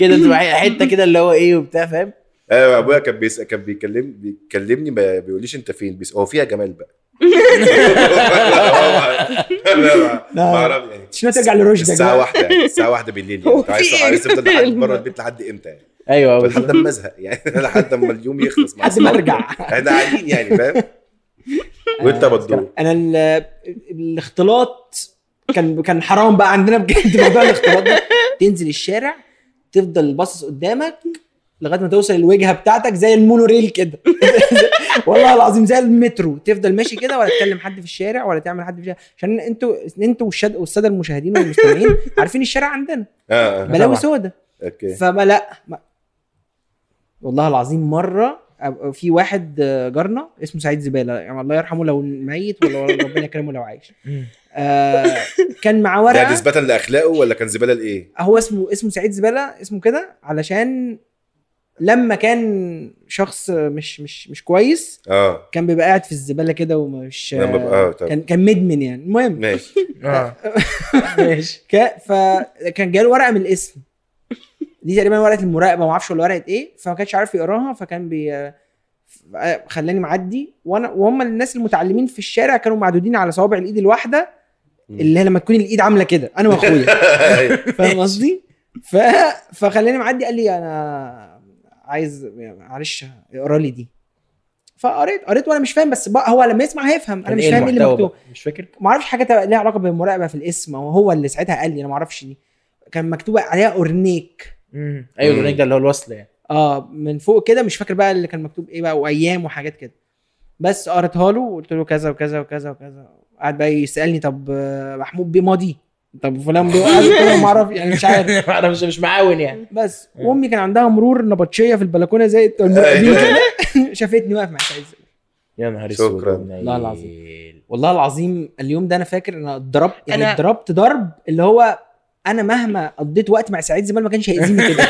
كده تبقى حته كده اللي هو ايه وبتاع فاهم ايوه ابويا كان بيس... كان بيكلم بيكلمني ما بيقوليش انت فين بيس... هو فيها جمال بقى ما اعرفش يعني ترجع لرشدك الساعه واحدة الساعه واحدة بالليل يعني عايز تفضل بره البيت لحد امتى يعني ايوه لحد اما ازهق يعني لحد اما اليوم يخلص لحد ما ارجع احنا قاعدين يعني فاهم وانت آه، بتدور انا الاختلاط كان كان حرام بقى عندنا بجد موضوع الاختلاط ده تنزل الشارع تفضل باصص قدامك لغايه ما توصل الوجهه بتاعتك زي المونوريل كده والله العظيم زي المترو تفضل ماشي كده ولا تكلم حد في الشارع ولا تعمل حد في الشارع عشان انتوا انتوا والساده المشاهدين والمستمعين عارفين الشارع عندنا آه، آه. بلاوي سودا اوكي فما لا والله العظيم مره في واحد آه، جارنا اسمه سعيد زباله يعني الله يرحمه لو ميت ولا ربنا يكرمه لو عايش آه كان معاه ورقه ده نسبه لاخلاقه ولا كان زباله لايه؟ هو اسمه اسمه سعيد زباله اسمه كده علشان لما كان شخص مش مش مش كويس اه كان بيبقى قاعد في الزباله كده ومش آه، كان كان مدمن يعني المهم ماشي اه ماشي فكان جاله ورقه من الاسم دي تقريبا ورقه المراقبه ما اعرفش ولا ورقه ايه فما كانش عارف يقراها فكان بي خلاني معدي وانا وهم الناس المتعلمين في الشارع كانوا معدودين على صوابع الايد الواحده اللي هي لما تكون الايد عامله كده انا واخويا أيوه. فاهم قصدي؟ ف... فخلاني معدي قال لي انا عايز معلش اقرا لي دي فقريت قريت وانا مش فاهم بس بقى هو لما يسمع هيفهم انا مش إيه فاهم ايه اللي مكتوب مش فاكر ما اعرفش حاجه ليها علاقه بالمراقبه في الاسم هو اللي ساعتها قال لي انا ما اعرفش دي كان مكتوب عليها اورنيك امم ايوه الاورنيك اللي هو الوصل يعني اه من فوق كده مش فاكر بقى اللي كان مكتوب ايه بقى وايام وحاجات كده بس قريتها له وقلت له كذا وكذا وكذا وكذا قعد بقى يسالني طب محمود بيه ماضي طب فلان بيه قاعد ما اعرف يعني مش عارف ما مش معاون يعني بس وامي كان عندها مرور نبطشيه في البلكونه زي أيوة. شافتني واقف مع سعيد يا نهار اسود شكرا والله العظيم والله العظيم اليوم ده انا فاكر انا اتضربت يعني اتضربت ضرب اللي هو انا مهما قضيت وقت مع سعيد زمان ما كانش هيأذيني كده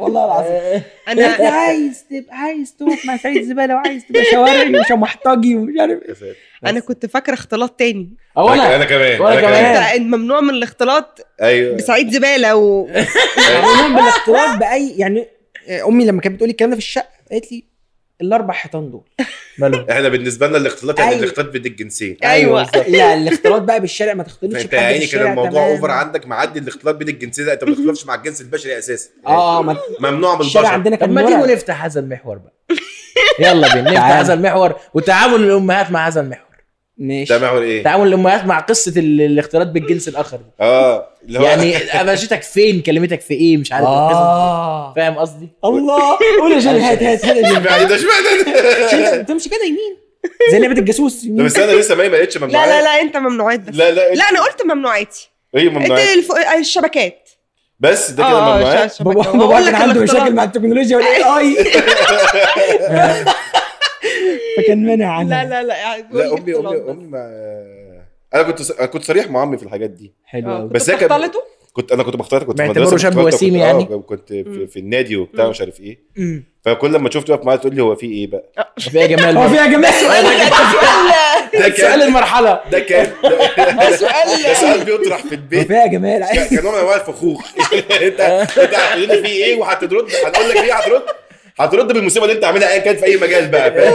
والله العظيم انا انت عايز تبقى عايز تقف مع سعيد زباله وعايز تبقى شوارعي محتاجي ومش عارف انا كنت فاكره اختلاط تاني او انا انا كمان انا كمان انت ممنوع من الاختلاط ايوه بسعيد زباله و ممنوع الاختلاط باي يعني امي لما كانت بتقولي الكلام ده في الشقه قالت لي الاربع حيطان دول مالهم احنا بالنسبه لنا الاختلاط يعني أيوة. الاختلاط بين الجنسين ايوه, أيوة، لا يعني الاختلاط بقى بالشارع ما تختلطش بحد يعني كان الموضوع اوفر عندك معدي الاختلاط بين الجنسين انت ما بتختلطش مع الجنس البشري اساسا اه يعني ممنوع من البشر الشارع عندنا كان طب ما تيجي نفتح هذا المحور بقى يلا بينا نفتح هذا المحور وتعامل الامهات مع هذا المحور ماشي ده معمول ايه؟ تعامل الامهات مع قصه الاختلاط بالجنس الاخر اه اللي هو يعني قفشتك فين كلمتك في ايه مش عارف اه فاهم قصدي؟ الله قول يا جيل هات هات هات اشمعنى ده اشمعنى تمشي كده يمين زي لعبه الجاسوس طب استنى لسه ما بقتش ممنوعات لا لا لا انت ممنوعات بس لا لا إيه؟ لا انا قلت ممنوعاتي ايه ممنوعات؟ الف... الشبكات بس ده كده آه، ممنوعات بابا كان عنده مشاكل مع التكنولوجيا والاي اي فكان منع عنها لا لا لا يعني لا امي امي امي ما انا كنت كنت صريح مع امي في الحاجات دي حلو آه، بس هي كانت كنت انا كنت بختلط كنت في مدرسه شاب وسيم يعني آه، كنت في, في النادي وبتاع مش عارف ايه فكل لما تشوفته واقف معايا تقول لي هو في ايه بقى آه. في إيه يا جمال هو في إيه يا جمال سؤال ده كان سؤال المرحله ده كان ده سؤال ده سؤال بيطرح في البيت في إيه يا جمال كان نوع من انواع الفخوخ انت انت هتقول لي في ايه وهترد هتقول لك ايه هترد هترد بالمصيبه اللي انت عاملها ايا كانت في اي مجال بقى فاهم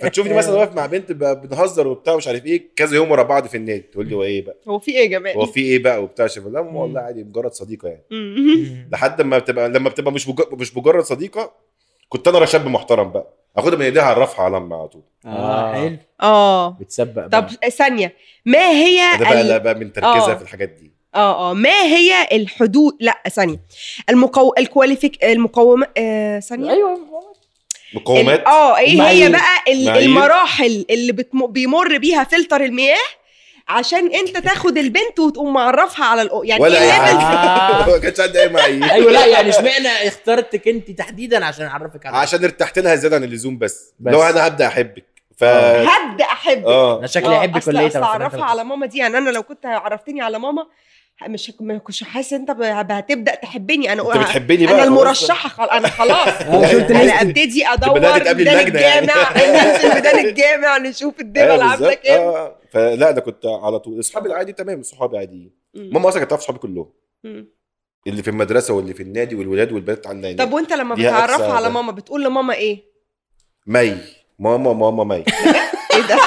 فتشوفني مثلا واقف مع بنت بنهزر وبتاع مش عارف ايه كذا يوم ورا بعض في النادي تقول لي هو ايه بقى هو في ايه يا جماعه هو في ايه بقى وبتاع شوف لا والله عادي مجرد صديقه يعني لحد ما بتبقى لما بتبقى مش مش مجرد صديقه كنت انا شاب محترم بقى اخدها من ايديها اعرفها على امي على طول اه حلو اه بتسبق بقى. طب ثانيه ما هي ده بقى, ال... بقى من تركيزها آه. في الحاجات دي اه اه ما هي الحدود لا ثانيه المقو... الكواليفيك المقومه آه ثانيه ايوه مقومات اه ايه هي بقى ال... المراحل اللي بتم... بيمر بيها فلتر المياه عشان انت تاخد البنت وتقوم معرفها على الأو... يعني ولا ايه ما كانش عندي اي معايير ايوه لا يعني اشمعنى اخترتك انت تحديدا عشان اعرفك على عشان ارتحت لها زياده عن اللزوم بس, بس. لو انا هبدا احبك ف آه. هبدا احبك آه. انا شكلي احبك آه، ولا ايه اعرفها على ماما دي يعني انا لو كنت عرفتني على ماما مش كنتش حاسس انت هتبدا تحبني انا انت بتحبني بقى انا المرشحه خل... انا خلاص انا ابتدي ادور بدان يعني. الجامع ننزل بدان الجامع نشوف الدنيا أيوة عامله كام آه. فلا انا كنت على طول اصحابي العادي تمام صحابي عاديين ماما اصلا كانت صحابي كلهم اللي في المدرسه واللي في النادي والولاد والبنات على النادي طب وانت لما بتعرفها على ماما بتقول لماما ايه؟ مي ماما ماما مي ايه ده؟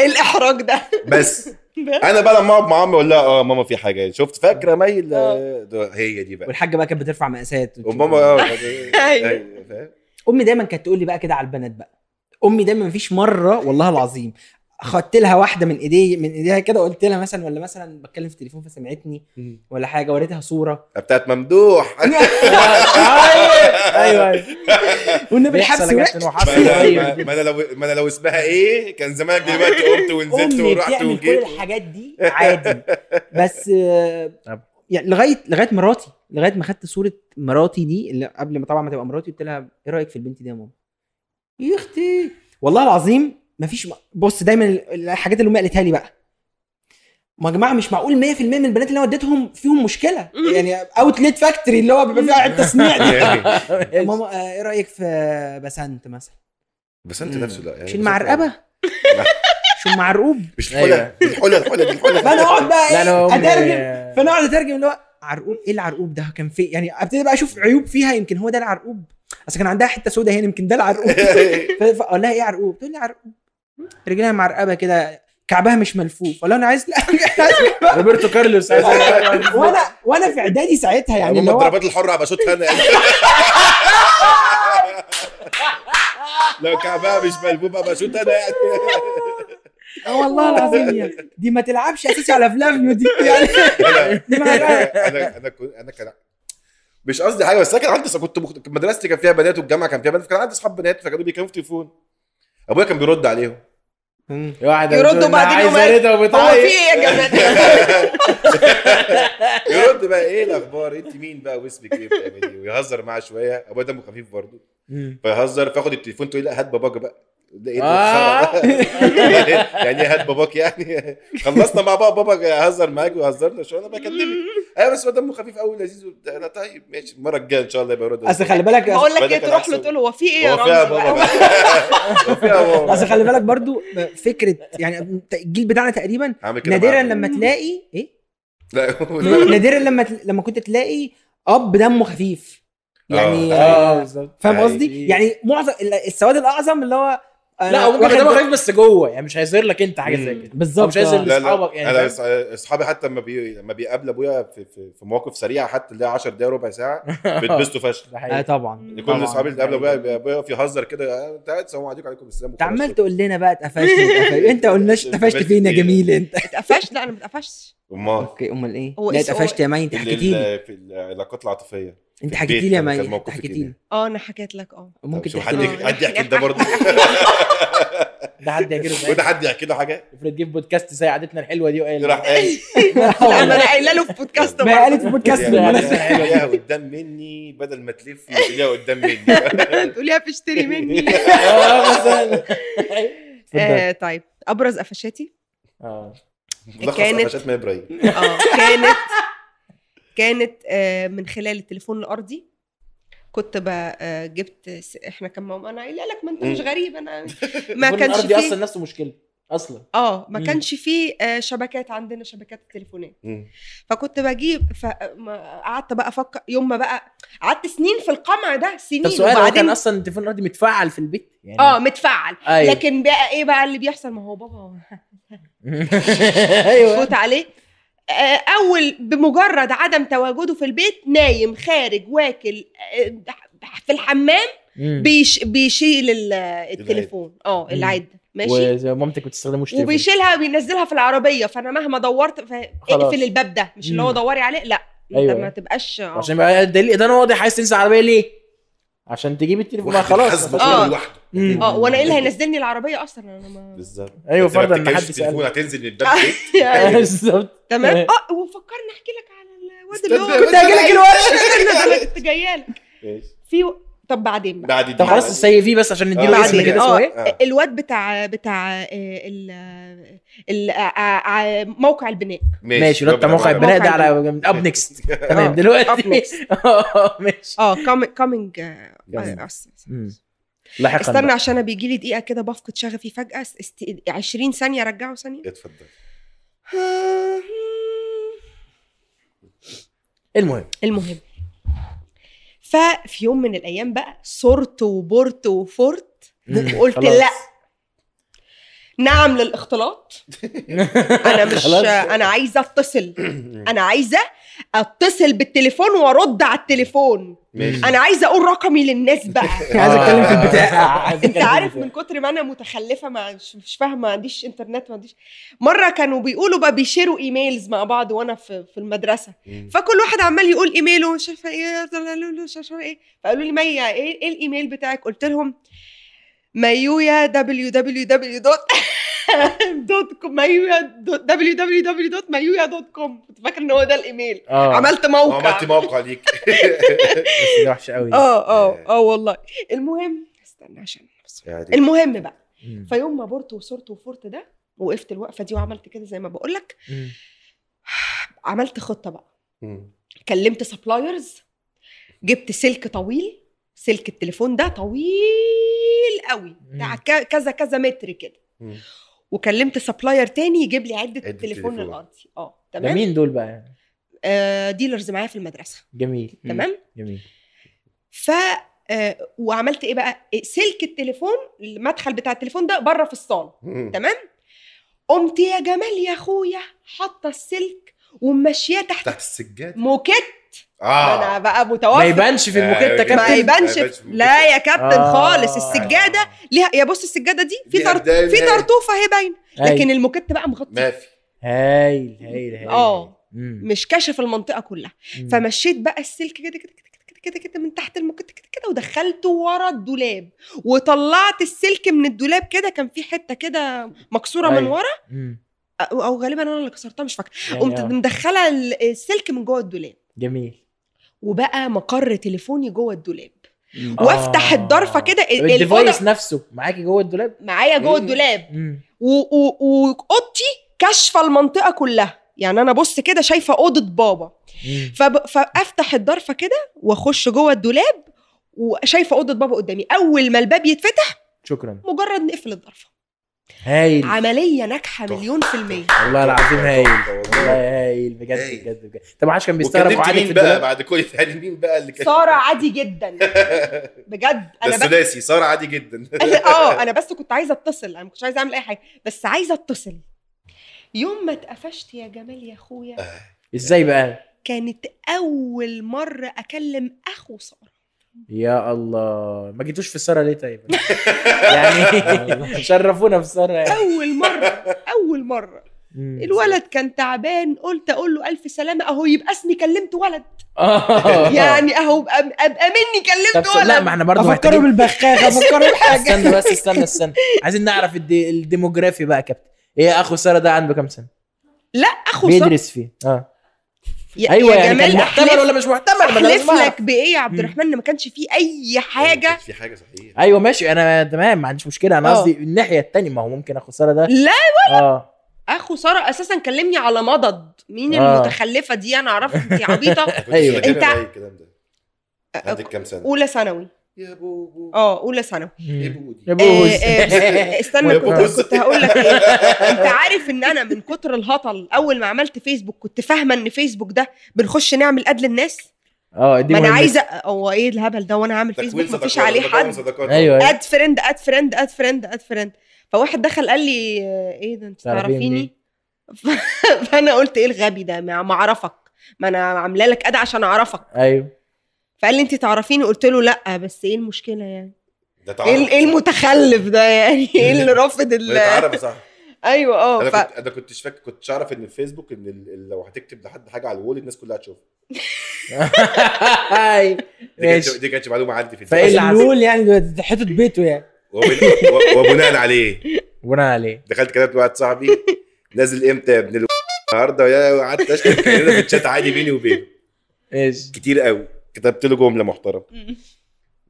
ايه الاحراج ده؟ بس انا بقى لما اقعد مع امي اقول لها اه ماما في حاجه شفت فاكره آه. مي آه. هي دي بقى والحاجه بقى كانت بترفع مقاسات وماما اه امي دايما كانت تقول لي بقى كده على البنات بقى امي دايما مفيش مره والله العظيم خدت لها واحده من ايدي من ايديها كده وقلت لها مثلا ولا مثلا بتكلم في التليفون فسمعتني ولا حاجه وريتها صوره بتاعت ممدوح أيوة،, ايوه ايوه والنبي الحبس أيوة. ما انا لو ما انا لو اسمها ايه كان زمانك دلوقتي قمت ونزلت ورحت وجيت كل الحاجات دي عادي بس يعني لغايه لغايه مراتي لغايه ما خدت صوره مراتي دي اللي قبل ما طبعا ما تبقى مراتي قلت لها ايه رايك في البنت دي يا ماما يا اختي والله العظيم مفيش بص دايما الحاجات اللي امي قالتها لي بقى ما يا جماعه مش معقول 100% من البنات اللي انا وديتهم فيهم مشكله يعني اوت ليت فاكتوري اللي هو بيبقى فيها حته تصنيع دي ماما آه، ايه رايك في بسنت مثلا؟ بسنت نفسه لا يعني مش المعرقبه أيوة. مش المعرقوب مش الحلة الحلة الحلة دي الحلة فانا اقعد بقى ايه اترجم فانا اقعد اترجم اللي هو عرقوب ايه العرقوب ده كان في يعني ابتدي بقى اشوف عيوب فيها يمكن هو ده العرقوب اصل كان عندها حته سوداء هنا يمكن ده العرقوب فاقول لها ايه عرقوب؟ تقول لي عرقوب رجليها معرقبه كده كعبها مش ملفوف ولا انا عايز عايز روبرتو كارلوس وانا وانا في اعدادي ساعتها يعني اللي هو الضربات الحره هبقى صوت انا لو كعبها مش ملفوف هبقى صوت انا يعني اه والله العظيم يا دي ما تلعبش اساسي على فلافيو دي يعني انا انا انا كان مش قصدي حاجه بس انا كان عندي كنت مدرستي كان فيها بنات والجامعه كان فيها بنات فكان عندي اصحاب بنات فكانوا بيكلموا في التليفون ابويا كان بيرد عليهم واحد يردوا بعدين عايزة رضا وبتعيط هو في ايه يا جماعة؟ يرد بقى ايه الاخبار؟ انت مين بقى واسمك ايه ويهزر معاه شوية ابويا دمه خفيف برضه فيهزر فياخد التليفون تقول لا هات باباك بقى إيه آه. يعني إيه هات باباك يعني خلصنا مع بعض بابا هزر معاك وهزرنا شويه انا بكلمك ايوه بس هو دمه خفيف قوي لذيذ انا طيب ماشي المره الجايه ان شاء الله يبقى رد اصل خلي بالك بقول لك ايه تروح له تقول هو في ايه يا بابا اصل خلي بالك برضو فكره يعني الجيل بتاعنا تقريبا نادرا لما تلاقي ايه لا نادرا لما لما كنت تلاقي اب دمه خفيف يعني اه, آه. فاهم قصدي آه، يعني معظم السواد الاعظم اللي هو لا هو ممكن دمه خفيف بس جوه يعني مش هيظهر لك انت حاجه زي كده بالظبط مش هيظهر لاصحابك يعني انا اصحابي حتى لما بي... لما بيقابل ابويا في... في... في مواقف سريعه حتى اللي هي 10 دقايق ربع ساعه بيتبسطوا فشخ ده آه، حقيقي طبعا كل اصحابي اللي قابل ابويا بيقف يهزر كده انت قاعد سلام عليكم وعليكم السلام انت عمال تقول لنا بقى اتقفشت انت قلناش اتقفشت فينا يا جميل انت اتقفشت لا انا ما اتقفشتش امال اوكي امال ايه؟ لا اتقفشت يا مين انت حكيتيلي في العلاقات العاطفيه انت حكيتي لي يعني، يا مي حكيت حكيتي لي اه انا حكيت لك اه ممكن شو حد حد يحكي ده برضه ده حد يحكي له وده حد يحكي له حاجه افرض جه في بودكاست زي عادتنا الحلوه دي وقال راح قال انا قايله له في بودكاست ما قالت في بودكاست يا قدام مني بدل ما تلف تقوليها قدام مني تقوليها بتشتري مني اه طيب ابرز قفشاتي اه كانت قفشات ما ابراهيم اه كانت كانت آه، من خلال التليفون الارضي كنت آه، جبت احنا كان ماما انا قايله لك ما انت مش غريب انا ما كانش فيه اصلا نفسه مشكله اصلا اه ما كانش فيه آه، شبكات عندنا شبكات التليفونات فكنت بجيب قعدت بقى افكر يوم ما بقى قعدت سنين في القمع ده سنين طب سؤال وبعدين كان اصلا التليفون الارضي متفعل في البيت يعني اه متفعل أيوة. لكن بقى ايه بقى اللي بيحصل ما هو بابا ايوه فوت عليه آه، اول بمجرد عدم تواجده في البيت نايم خارج واكل آه، في الحمام بيش بيشيل التليفون اه العده ماشي ومامتك بتستخدموش وبيشيلها وبينزلها في العربيه فانا مهما دورت اقفل الباب ده مش اللي هو دوري عليه لا أيوة. ما تبقاش آه. عشان يبقى الدليل ده واضح عايز تنسى العربيه ليه عشان تجيب التليفون ما خلاص اه اه يعني وانا ايه اللي يعني هينزلني العربيه اصلا انا ما بالظبط ايوه فرضا ان حد سال هتنزل من الباب يعني. بالظبط تمام اه وفكرني احكي لك على الواد اللي هو كنت هاجي لك الورشه كنت جايه لك في طب بعدين بقى بعد طب خلاص في بس عشان نديله اسم كده اسمه ايه؟ آه. الواد بتاع بتاع آه، ال ال آه، موقع البناء ماشي, ماشي الواد بتاع موقع البناء ده على اب نيكست تمام دلوقتي اه ماشي اه كامينج لاحقا استنى عشان بيجي لي دقيقه كده بفقد شغفي فجاه 20 ثانيه رجعه ثانيه اتفضل المهم المهم ففي يوم من الايام بقى صرت وبرت وفرت وقلت لا نعم للاختلاط انا مش انا عايزه اتصل انا عايزه اتصل بالتليفون وارد على التليفون ماشي. انا عايزه اقول رقمي للناس بقى عايزه اتكلم في البتاع انت عارف من كتر ما انا متخلفه ما مش فاهمه ما عنديش انترنت ما عنديش مره كانوا بيقولوا بقى بيشيروا ايميلز مع بعض وانا في, في المدرسه فكل واحد عمال يقول ايميله مش ايه ايه فقالوا لي مي إيه؟, ايه الايميل بتاعك قلت لهم مايويا دبليو دبليو دبليو دوت دوت كوم مايويا دبليو دبليو دبليو دوت مايويا دوت كوم كنت فاكر ان هو ده الايميل آه. عملت موقع آه، عملت موقع ليك بس قوي آه،, اه اه اه والله المهم استنى عشان المهم بقى فيوم ما بورت وصرت وفورت ده وقفت الوقفه دي وعملت كده زي ما بقول لك عملت خطه بقى كلمت سبلايرز جبت سلك طويل سلك التليفون ده طويل طويل قوي بتاع كذا كذا متر كده وكلمت سبلاير تاني يجيب لي عده, التليفون الارضي اه تمام مين دول بقى آه ديلرز معايا في المدرسه جميل تمام جميل ف آه وعملت ايه بقى إيه، سلك التليفون المدخل بتاع التليفون ده بره في الصاله تمام قمت يا جمال يا اخويا حاطه السلك وماشيه تحت تحت السجاد موكيت اه انا بقى متوفر ما يبانش في آه، الموكيت يا كابتن ما يبانش لا يا كابتن آه. خالص السجاده ليها يا بص السجاده دي في طرط... في طرطوفه هي باينه لكن الموكيت بقى مغطي ما في هايل هايل هايل اه مش كشف المنطقه كلها مم. فمشيت بقى السلك كده كده كده كده كده من تحت الموكيت كده كده ودخلته ورا الدولاب وطلعت السلك من الدولاب كده كان في حته كده مكسوره من ورا او غالبا انا اللي كسرتها مش فاكره يعني قمت آه. مدخله السلك من جوه الدولاب جميل وبقى مقر تليفوني جوه الدولاب وافتح آه. الضرفه كده الديفايس نفسه معاكي جوه الدولاب معايا جوه الدولاب واوضتي كاشفه المنطقه كلها يعني انا بص كده شايفه اوضه بابا فب... فافتح الضرفه كده واخش جوه الدولاب وشايفه اوضه بابا قدامي اول ما الباب يتفتح شكرا مجرد نقفل الضرفه هايل عمليه ناجحه مليون في الميه والله العظيم هايل والله هايل بجد بجد بجد طب عاش كان بيستغرب عادي مين بقى بعد كل يعني مين بقى اللي كان ساره عادي جدا بجد انا بس ثلاثي ساره عادي جدا اه انا بس كنت عايزه اتصل انا ما كنتش عايزه اعمل اي حاجه بس عايزه اتصل يوم ما اتقفشت يا جمال يا اخويا آه. ازاي بقى كانت اول مره اكلم اخو ساره يا الله ما جيتوش في ساره ليه طيب يعني شرفونا في ساره يعني. اول مره اول مره الولد كان تعبان قلت اقول له الف سلامه اهو يبقى اسمي كلمت ولد آه. يعني اهو ابقى مني كلمت ولد لا ما احنا برضه افكروا بالبخاخه افكروا بحاجه استنى بس استنى استنى عايزين نعرف الديموغرافي بقى يا كابتن ايه اخو ساره ده عنده كام سنه لا اخو ساره بيدرس فيه اه ايوه يا يعني جمال يعني محتمل ولا مش محتمل احلف لك بايه يا عبد الرحمن ما كانش فيه اي أيوة، حاجه في حاجه صحيح ايوه ماشي انا تمام ما عنديش مشكله انا آه. قصدي الناحيه الثانيه ما هو ممكن اخد ساره ده لا ولا اه اخو ساره اساسا كلمني على مضض مين آه. المتخلفه دي انا اعرفها أيوة. انت عبيطه ايوه انت عندك كام سنه اولى ثانوي آه، يا بوبو اه اولى ثانوي يا إيه، إيه، بودي يا بودي استنى كنت هقول لك ايه انت عارف ان انا من كتر الهطل اول ما عملت فيسبوك كنت فاهمه ان فيسبوك ده بنخش نعمل قد للناس اه دي ما انا عايزه هو ايه الهبل ده وانا عامل فيسبوك فيش عليه حد ايوه اد فريند اد فريند اد فريند اد فريند فواحد دخل قال لي ايه ده انت تعرفيني فانا قلت ايه الغبي ده ما اعرفك ما انا عامله لك اد عشان اعرفك ايوه فقال لي انت تعرفيني قلت له لا بس ايه المشكله يعني ده ايه تعرف ايه إيه المتخلف ده يعني ايه اللي رافض ال ايوه اه انا ف... كنت انا كنتش فاكر كنتش اعرف ان الفيسبوك ان ال... لو هتكتب لحد حاجه على الوول الناس كلها هتشوفها دي كانت دي كانت معلومه عندي في فايه الوول يعني حته بيته يعني وبناء عليه بناء عليه دخلت كتبت واحد صاحبي نازل امتى يا ابن النهارده وقعدت اشتم في الشات عادي بيني وبينه ايش كتير قوي كتبت له جمله محترمه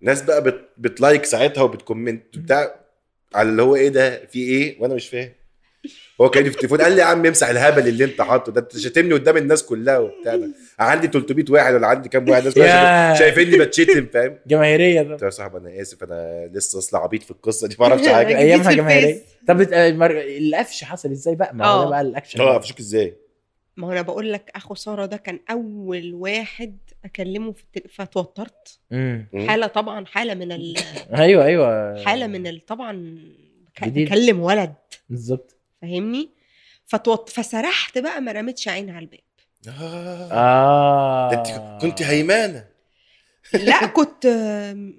ناس بقى بت... بتلايك ساعتها وبتكومنت بتاع على اللي هو ايه ده في ايه وانا مش فاهم هو كان في التليفون قال لي يا عم امسح الهبل اللي انت حاطه ده انت شاتمني قدام الناس كلها وبتاع عندي 300 واحد ولا عندي كام واحد ناس شايفيني بتشتم فاهم جماهيريه ده يا صاحبي انا اسف انا لسه اصل عبيط في القصه دي ما اعرفش حاجه ايامها جماهيريه طب القفش حصل ازاي بقى ما هو آه. بقى الاكشن اه قفشوك ازاي ما هو انا بقول لك اخو ساره ده كان اول واحد اكلمه في التل... فتوترت حاله طبعا حاله من ال... ايوه ايوه حاله من ال... طبعا بكلم ولد بالظبط فاهمني فتوت... فسرحت بقى ما رميتش عينها على الباب اه, آه. انت كنت هيمانه لا كنت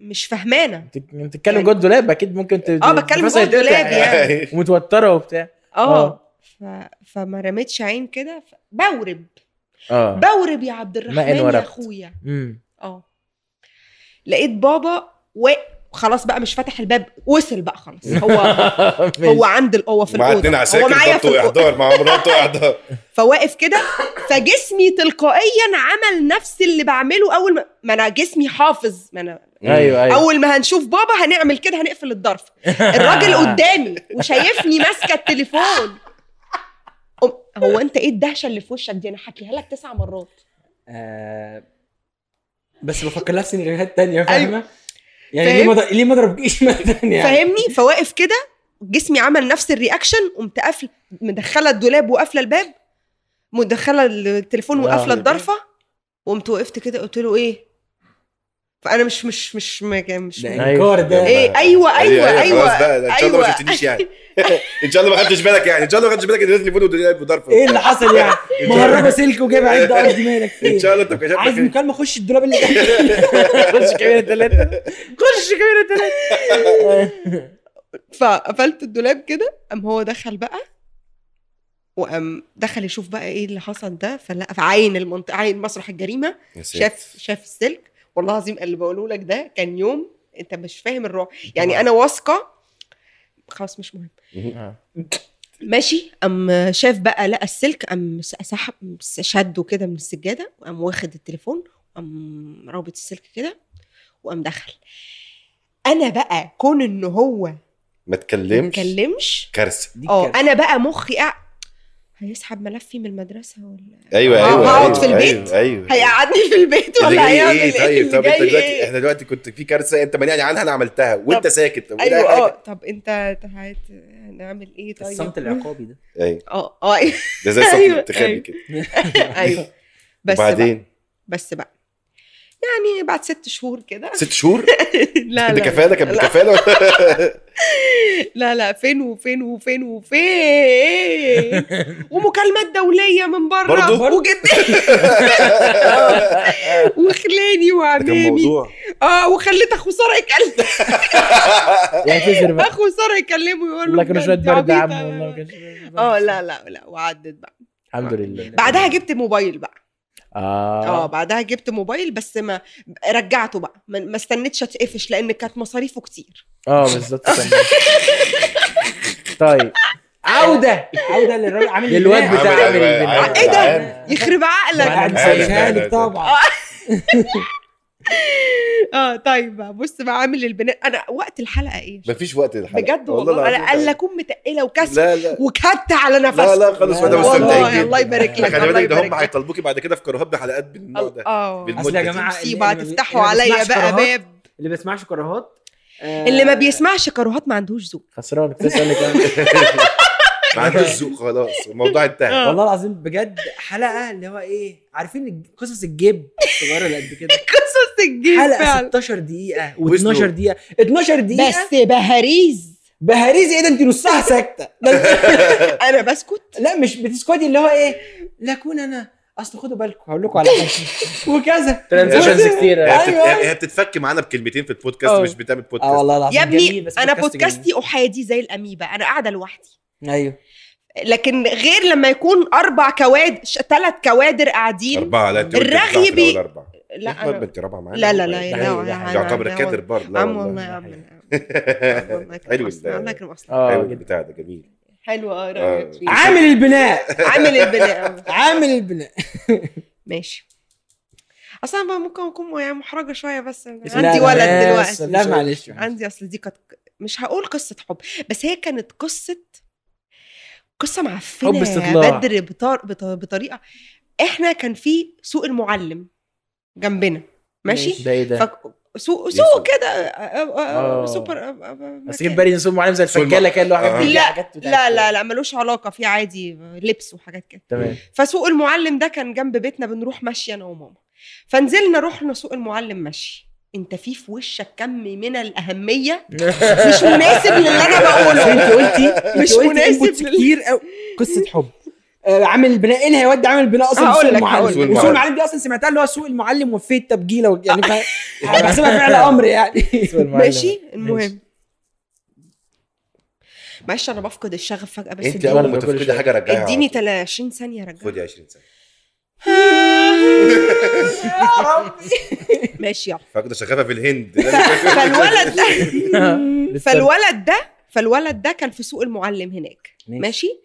مش فهمانه بتتكلم يعني... جوه الدولاب اكيد ممكن ت... اه بتكلم جوه الدولاب يعني ومتوتره وبتاع اه, آه. ف... فما رميتش عين كده ف... بورب اه بورب يا عبد الرحمن يا اخويا اه لقيت بابا و... خلاص بقى مش فاتح الباب وصل بقى خلاص هو هو عند هو في الاوضه هو معايا في احضار مع مراته احضار فواقف كده فجسمي تلقائيا عمل نفس اللي بعمله اول ما, ما انا جسمي حافظ ما انا ايوه ايوه اول ما هنشوف بابا هنعمل كده هنقفل الظرف الراجل قدامي وشايفني ماسكه التليفون هو انت ايه الدهشه اللي في وشك دي انا حكيها لك تسع مرات آه بس بفكر لها في سيناريوهات تانية فاهمه أيوة. يعني ليه ما ليه ما ضربتنيش مثلا يعني؟ فاهمني فواقف كده جسمي عمل نفس الرياكشن قمت قافله مدخله الدولاب وقافله الباب مدخله التليفون وقافله الضرفه قمت وقفت كده قلت له ايه فانا مش مش مش مش انكار أيوة. ده إيه، أيوة. أيوة،, ايوه ايوه ايوه ايوه خلاص بقى ان شاء الله ما شفتنيش يعني ان شاء الله ما خدتش بالك يعني ان شاء الله ما خدتش بالك ان لازم يكونوا ايه اللي حصل يعني مهربه سلك وجايب عند ارض مالك ان شاء الله انت كشفت عايز مكالمه خش الدولاب اللي تحت خش كاميرا ثلاثه خش كاميرا ثلاثه فقفلت الدولاب كده قام هو دخل بقى وقام دخل يشوف بقى ايه اللي حصل ده فلقى في عين المنطقه عين مسرح الجريمه شاف شاف السلك والله العظيم اللي بقوله لك ده كان يوم انت مش فاهم الرعب يعني انا واثقه خلاص مش مهم آه. ماشي قام شاف بقى لقى السلك قام سحب شده كده من السجاده وقام واخد التليفون وقام رابط السلك كده وقام دخل انا بقى كون ان هو ما تكلمش ما تكلمش كارثه اه انا بقى مخي هيسحب ملفي من المدرسه ولا ايوه ايوه هقعد أيوة في البيت ايوه, أيوة. أيوة. هيقعدني في البيت ولا إيه؟ هيعمل ايه طيب طب انت دلوقتي احنا دلوقتي كنت في كارثه انت مانعني عنها انا عملتها وانت ساكت طب ايوه اه طب انت هت... هنعمل ايه طيب الصمت العقابي ده ايوه اه اه أيوة. ده زي الصمت أيوة، الانتخابي كده ايوه بس وبعدين بس بقى يعني بعد ست شهور كده ست شهور؟ لا لا كفاله كانت بكفاله لا لا فين وفين وفين وفين ومكالمات دوليه من بره وجد وخلاني وعمامي اه وخليت اخو ساره يكلم اخو ساره يكلمه يقول له كانوا شويه برد يا عم والله اه لا لا لا وعدت بقى الحمد لله بعدها جبت موبايل بقى اه اه بعدها جبت موبايل بس ما رجعته بقى ما استنيتش اتقفش لان كانت مصاريفه كتير اه بالظبط طيب عوده عوده للراجل عامل للواد بتاع عامل ايه ده يخرب عقلك طبعا اه طيب بص بقى عامل البناء انا وقت الحلقه ايه؟ مفيش وقت الحلقه بجد والله, والله انا يعني. لك اكون متقله وكسل وكت على نفسي لا لا خالص مدام مستمتعين الله يبارك لك خلي بالك ده هم هيطلبوكي بعد كده في كرهات بحلقات بالنوع ده اه اصل يا جماعه مصيبه هتفتحوا عليا بقى باب اللي بيسمعش كرهات اللي ما آه. بيسمعش كرهات ما عندوش ذوق خسران كنت ما عندوش ذوق خلاص الموضوع انتهى آه. والله العظيم بجد حلقه اللي هو ايه عارفين قصص الجيب الصغيره اللي قد كده قصص الجيب حلقه 16 دقيقه و12 دقيقه 12 دقيقه بس بهاريز بهاريز ايه ده انت نصها ساكته انا بسكت لا مش بتسكتي اللي هو ايه لا كون انا اصل خدوا بالكم هقول لكم على حاجه وكذا ترانزيشنز كتير أيوة. هي بتتفك معانا بكلمتين في البودكاست آه. مش بتعمل بودكاست اه والله العظيم يا ابني انا بودكاستي احادي زي الاميبا انا قاعده لوحدي ايوه لكن غير لما يكون اربع كوادر ثلاث كوادر قاعدين اربعه لا الرغي بي لا انا بنت رابعه معانا لا لا لا, لا, يعني يعتبر يعني كادر برضه لا لا لا لا لا حلو لا لا لا حلو آه. البتاع ده جميل حلو اه لا آه. عامل البناء عامل البناء آه. عامل البناء ماشي اصلا ممكن اكون يعني محرجه شويه بس عندي ولد دلوقتي لا معلش عندي اصل دي كانت مش هقول قصه حب بس هي كانت قصه قصه معفنه حب استطلاع بدر بطار بطار بطريقه احنا كان في سوق المعلم جنبنا ماشي ده ايه ده إيه سوق سوق كده آه، آه، آه، سوبر بس جيت بالي سوق معلم زي الفجاله كده الواحد لا لا لا لا ملوش علاقه في عادي لبس وحاجات كده تمام فسوق المعلم ده كان جنب بيتنا بنروح ماشيه انا وماما فنزلنا رحنا سوق المعلم ماشي انت في في وشك كم من الاهميه مش مناسب للي انا بقوله انت قلتي مش مناسب كتير قوي قصه حب آه، عامل البناء ايه اللي هيودي عامل البناء اصلا سوق المعلم وسوق المعلم دي اصلا سمعتها اللي هو سوق المعلم وفيه التبجيله يعني, يعني بحسبها فعل امر يعني ماشي المهم معلش انا بفقد الشغف فجاه بس انت اول ما تفقدي حاجه رجعيها اديني 20 ثانيه رجعها خدي 20 ثانيه يا ربي ماشي يلا شغافه في الهند فالولد ده فالولد ده فالولد ده كان في سوق المعلم هناك ماشي,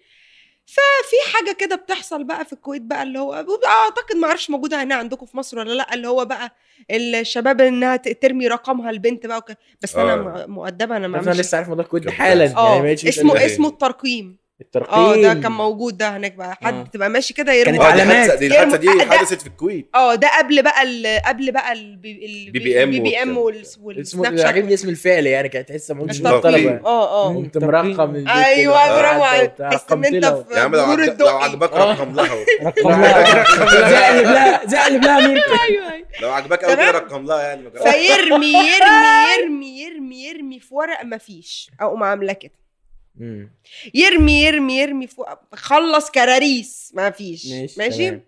ففي حاجه كده بتحصل بقى في الكويت بقى اللي هو اعتقد ما اعرفش موجوده هنا عندكم في مصر ولا لا اللي هو بقى الشباب انها ترمي رقمها البنت بقى وك... بس انا آه. مؤدبه انا ما انا لسه عارف موضوع الكويت حالا يعني آه، اسمه اسمه الترقيم الترقيم اه ده كان موجود ده هناك بقى حد آه. تبقى ماشي كده يرمي كانت علامات آه، دي الحادثه دي آه، حدثت في الكويت اه ده قبل بقى قبل بقى البي بي ام بي ام والسناب شات عاجبني اسم الفعل يعني كانت تحس كنتش الطلبه اه اه انت مرقم ايوه برافو عليك آه، تحس ان انت في يا عم لو عجبك رقم لها رقم لها زقلب لها زقلب لها أيوة،, ايوه لو عجبك قوي رقم لها يعني فيرمي يرمي يرمي يرمي يرمي في ورق ما فيش اقوم عامله كده يرمي يرمي يرمي فوق خلص كراريس ما فيش ماشي,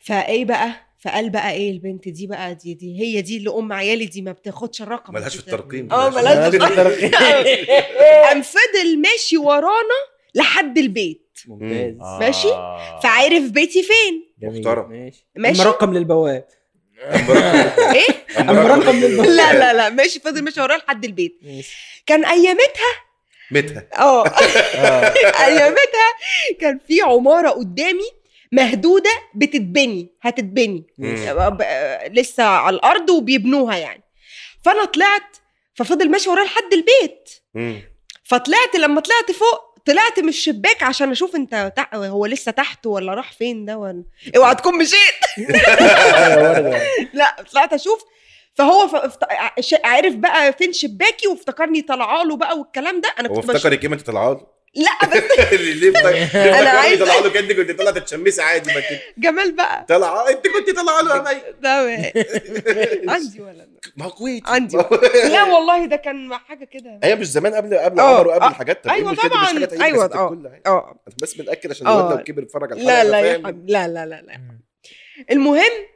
فايه بقى فقال بقى ايه البنت دي بقى دي دي هي دي اللي ام عيالي دي ما بتاخدش الرقم ملهاش في الترقيم اه ملهاش في الترقيم قام فضل ماشي ورانا لحد البيت ممتاز ماشي آه. فعارف بيتي فين محترم ماشي ماشي رقم للبواب ايه؟ رقم للبواب لا لا لا ماشي فضل ماشي وراه لحد البيت كان ايامتها متها اه, آه. ايامتها أيوة، كان في عماره قدامي مهدوده بتتبني هتتبني آه، لسه على الارض وبيبنوها يعني فانا طلعت ففضل ماشي ورايا لحد البيت فطلعت لما طلعت فوق طلعت من الشباك عشان اشوف انت هو لسه تحت ولا راح فين ده ولا اوعى تكون مشيت أيوة، لا طلعت اشوف فهو ف... عرف بقى فين شباكي وافتكرني طالعه له بقى والكلام ده انا كنت هو افتكرك ايه ما انت طالعه له لا بس ليه انا عايز طلع له كانت كنت طالعه تتشمسي عادي ما جمال بقى طالعه انت كنت طالعه له يا مي تمام عندي ولد ما هو كويت عندي لا والله ده كان حاجه كده هي مش زمان قبل قبل آه، عمر وقبل آه. الحاجات ايوه إيه طبعا ايوه اه, آه. بس متاكد عشان الواد لو كبر يتفرج على الحلقه لا لا لا لا لا المهم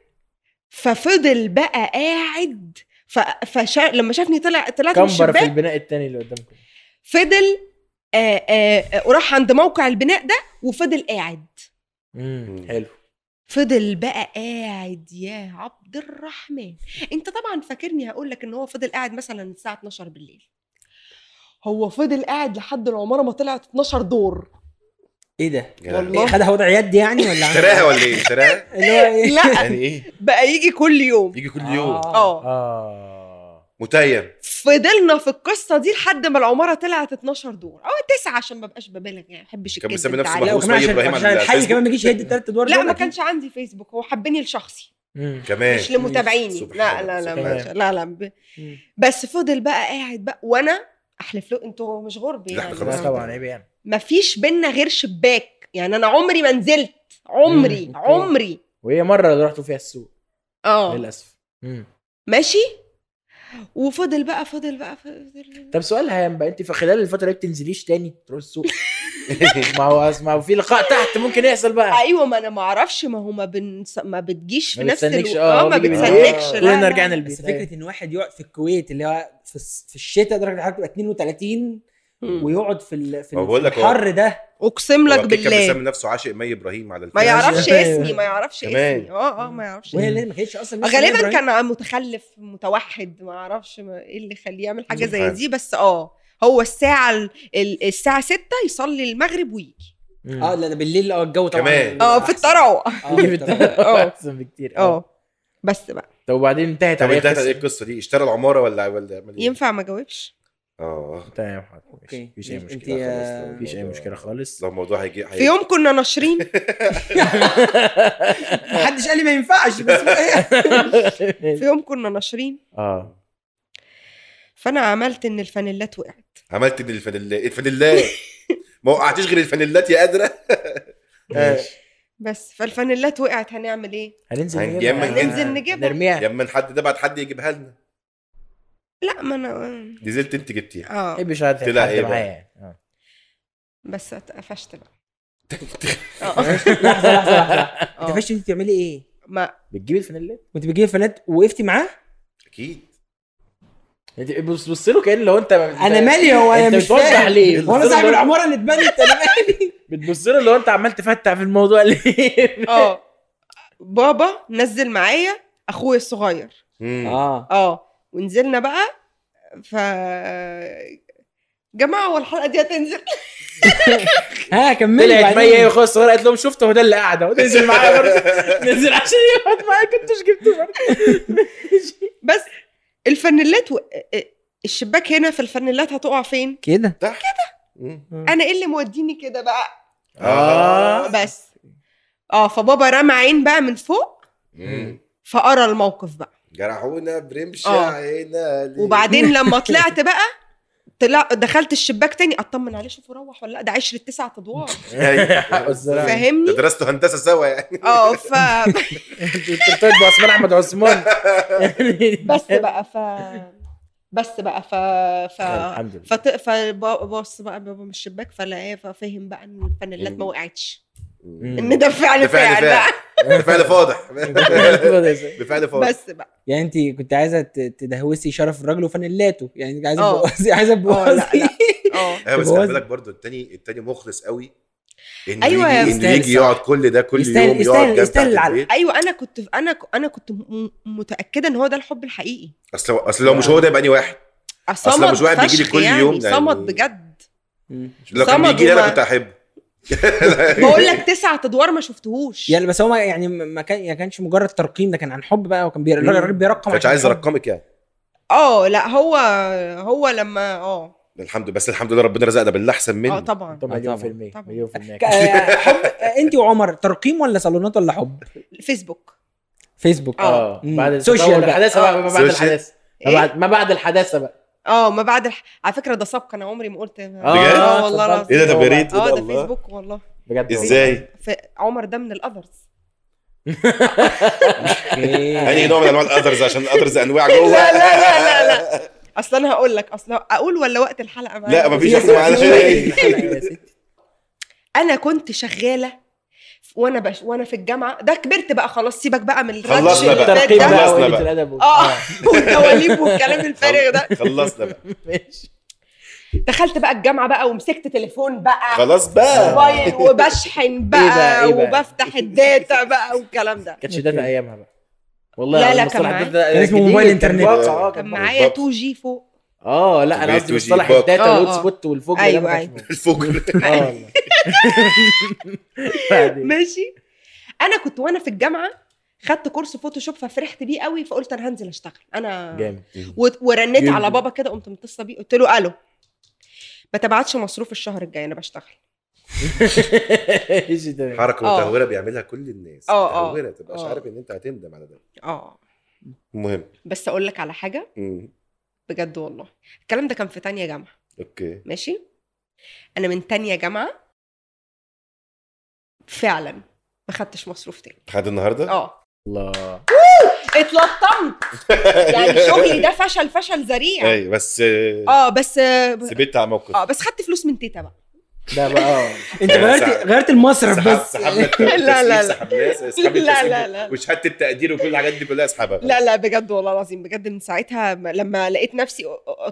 ففضل بقى قاعد ف... فشا... لما شافني طلع طلعت من الشباك في البناء الثاني اللي قدامكم فضل آآ آآ وراح عند موقع البناء ده وفضل قاعد امم حلو فضل بقى قاعد يا عبد الرحمن انت طبعا فاكرني هقول لك ان هو فضل قاعد مثلا الساعه 12 بالليل هو فضل قاعد لحد العماره ما طلعت 12 دور ايه ده؟ والله خدها وضع يد يعني ولا اشتراها إيه؟ ولا ايه؟ اشتراها؟ اللي هو ايه؟ لا يعني ايه؟ بقى يجي كل يوم يجي كل يوم اه اه, آه. متيم فضلنا في القصه دي لحد ما العماره طلعت 12 دور او تسعه عشان ما بقاش ببالغ يعني ما بحبش كان بيسمي نفسه مهووس بيه ابراهيم عشان الحي كمان ما يجيش يهد الثلاث ادوار لا ما كانش عندي فيسبوك هو حبني لشخصي كمان مش لمتابعيني لا لا لا لا لا بس فضل بقى قاعد بقى وانا احلف له انتوا مش غربي يعني خلاص طبعا عيب إيه يعني مفيش بينا غير شباك يعني انا عمري ما نزلت عمري عمري وهي مره اللي رحتوا فيها السوق اه للاسف ماشي وفضل بقى فضل بقى فضل طب سؤال هيام بقى انت في خلال الفتره دي بتنزليش تاني تروح السوق ما هو اسمع وفي لقاء تحت ممكن يحصل بقى ايوه ما انا ما اعرفش ما هو ما, بنس... ما بتجيش في نفس الوقت اه, آه، ما بتسلكش لا رجعنا البيت بس فكره ان واحد يقعد في الكويت اللي هو في, في الشتاء درجه الحراره تبقى 32 ويقعد في ال... في الحر ده اقسم لك بالله كان بيسمي نفسه عاشق مي ابراهيم على الفيلم. ما يعرفش أيوة. اسمي ما يعرفش اسمي اه اه ما يعرفش وهي ليه ما كانتش اصلا غالبا كان متخلف متوحد ما اعرفش ايه اللي يخليه يعمل حاجه زي دي بس اه هو الساعه الساعه 6 يصلي المغرب ويجي اه لا بالليل اه الجو طبعا كمان اه في التروع آه،, اه احسن بكتير آه. اه بس بقى طب وبعدين انتهت طب انتهت ايه القصه دي اشترى العماره ولا ولا إيه؟ ينفع ما جاوبش اه تمام اوكي مفيش اي مشكله خالص آه، مفيش اي مشكله خالص لو الموضوع هيجي في يوم كنا ناشرين محدش قال لي ما ينفعش بس في يوم كنا ناشرين اه فانا عملت ان الفانيلات وقعت عملت ان الفانيلات الفانيلات ما وقعتيش غير الفانيلات يا قادره بس فالفانيلات وقعت هنعمل ايه؟ هننزل نجيبها هننزل نجيبها نرميها يا اما حد ده بعد حد يجيبها لنا لا ما انا نزلت انت جبتيها اه ايه بشهادتك طلع ايه معايا يعني بس اتقفشت بقى آه. لحظه لحظه لحظه آه. انت بتعملي ايه؟ ما بتجيبي الفانيلات وانت بتجيبي الفانيلات ووقفتي معاه؟ اكيد انت بص بص له كان لو انت انا مالي هو انا مش فاهم ليه وانا صاحب العماره اللي اتبنت انا مالي بتبص له لو انت عمال تفتح في الموضوع ليه اه بابا نزل معايا اخويا الصغير اه اه ونزلنا بقى ف جماعه والحلقه دي هتنزل ها كملي طلعت مية وخلاص قالت لهم شفته ده اللي قاعده نزل معايا برضه نزل عشان يقعد معايا كنتش جبته برضه بس الفانيلات و... الشباك هنا في الفانيلات هتقع فين؟ كده كده انا ايه اللي موديني كده بقى؟ آه. اه بس اه فبابا رمى عين بقى من فوق فقرا الموقف بقى جرحونا برمش آه. عينا وبعدين لما طلعت بقى طلع دخلت الشباك تاني اطمن عليه شوف روح ولا لا ده عشرة تسعة ادوار أيوة. فاهمني درستوا هندسه سوا يعني اه ف عثمان احمد عثمان بس بقى ف بس بقى ف ف فت... فبص بقى من الشباك فلقاه إيه، ففهم بقى ان الفانيلات ما وقعتش فعل لفاعل بقى بفعل فاضح بفعل فاضح بس بقى يعني انت كنت عايزه تدهوسي شرف الراجل وفانيلاته يعني عايزه اه. تبوظي عايزه اه، تبوظي اه بس خلي بالك برضه التاني التاني مخلص قوي انه أيوة يجي انه يجي يقعد كل ده كل يستهل يوم يستهل يقعد يستاهل على ايوه انا كنت انا انا كنت متاكده ان هو ده الحب الحقيقي اصل اصل لو مش هو ده يبقى اني واحد اصل مش واحد بيجي لي كل يعني يوم صمد يعني بجد لو كان بيجي لي انا كنت احبه بقول لك تسع ادوار ما شفتهوش يعني بس هو يعني ما كان ما يعني كانش مجرد ترقيم ده كان عن حب بقى وكان الراجل بيرقم كانش عايز يرقمك يعني اه لا هو هو لما اه الحمد لله بس الحمد لله ربنا رزقنا باللي احسن منه اه طبعا طبعا آه، مليون في المية مليون في المية آه، انت وعمر ترقيم ولا صالونات ولا حب؟ فيسبوك فيسبوك اه, آه. بعد الحداثه بقى ما بعد الحداثه ما بعد الحداثه بقى اه ما بعد الح... على فكره ده سبق انا عمري ما قلت آه،, اه والله العظيم ايه ده ده بريد اه ده فيسبوك والله بجد ازاي؟ في عمر ده من الاذرز انهي نوع من انواع الاذرز عشان الاذرز انواع جوه لا لا لا لا لا اصل انا هقول لك اصل اقول ولا وقت الحلقه معايا لا مفيش حاجه معانا إيه؟ انا كنت شغاله وانا بش... وانا في الجامعه ده كبرت بقى خلاص سيبك بقى من خلصنا بقى ترقيم بقى خلصنا بقى اه, آه. والتواليف والكلام الفارغ ده خلصنا بقى ماشي دخلت بقى الجامعه بقى ومسكت تليفون بقى خلاص بقى موبايل وبشحن إيه بقى, إيه بقى, إيه بقى وبفتح الداتا بقى والكلام ده كانتش داتا ايامها بقى والله لا لا كان معايا كان موبايل انترنت كان آه، معايا 2 جي فوق اه لا انا قصدي مصطلح الداتا هوت آه، آه. سبوت والفجر ايوه, أيوة. الفوج اه أيوة. ماشي انا كنت وانا في الجامعه خدت كورس فوتوشوب ففرحت بيه قوي فقلت انا هنزل اشتغل انا جامد ورنيت على بابا كده قمت متصله بيه قلت له الو ما تبعتش مصروف الشهر الجاي انا بشتغل حركه آه. متهوره بيعملها كل الناس اه متهوره تبقاش عارف ان انت هتندم على ده اه المهم بس اقول لك على حاجه بجد والله الكلام ده كان في تانية جامعة اوكي ماشي انا من تانية جامعة فعلا ما خدتش مصروف تاني لحد النهارده اه الله اتلطمت يعني شغلي ده فشل فشل ذريع اي بس اه بس سبت على موقف اه بس خدت فلوس من تيتا بقى لا بقى آه. انت إيه، غيرت غيرت المصرف بس لا لا لا لا لا لا وشهاده التقدير وكل الحاجات دي كلها اسحبها لا لا بجد والله العظيم بجد من ساعتها لما لقيت نفسي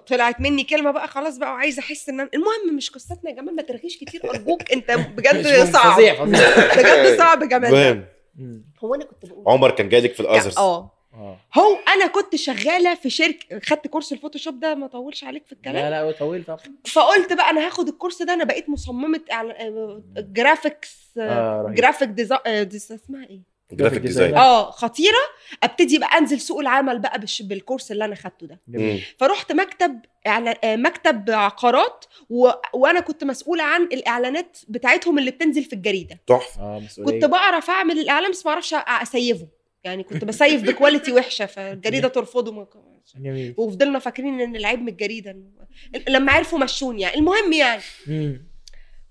طلعت مني كلمه بقى خلاص بقى وعايزه احس ان المهم مش قصتنا يا جمال ما ترغيش كتير ارجوك انت بجد صعب بجد صعب يا جمال هو انا كنت بقول عمر كان جاي لك في الازرز اه آه. هو انا كنت شغاله في شركه خدت كورس الفوتوشوب ده ما طولش عليك في الكلام لا لا طويل طبعا فقلت بقى انا هاخد الكورس ده انا بقيت مصممه جرافيكس آه جرافيك ديزاين ديزا... اسمها ايه؟ جرافيك ديزاين اه خطيره ابتدي بقى انزل سوق العمل بقى بالكورس اللي انا خدته ده جميل. فروحت مكتب إعلان... آه، مكتب عقارات و... وانا كنت مسؤوله عن الاعلانات بتاعتهم اللي بتنزل في الجريده تحفه آه مسؤولية. كنت بعرف اعمل الاعلان بس ما اعرفش اسيفه يعني كنت بسيف بكواليتي وحشه فالجريده ترفضه جميل وفضلنا فاكرين ان العيب من الجريده لما عرفوا مشوني يعني المهم يعني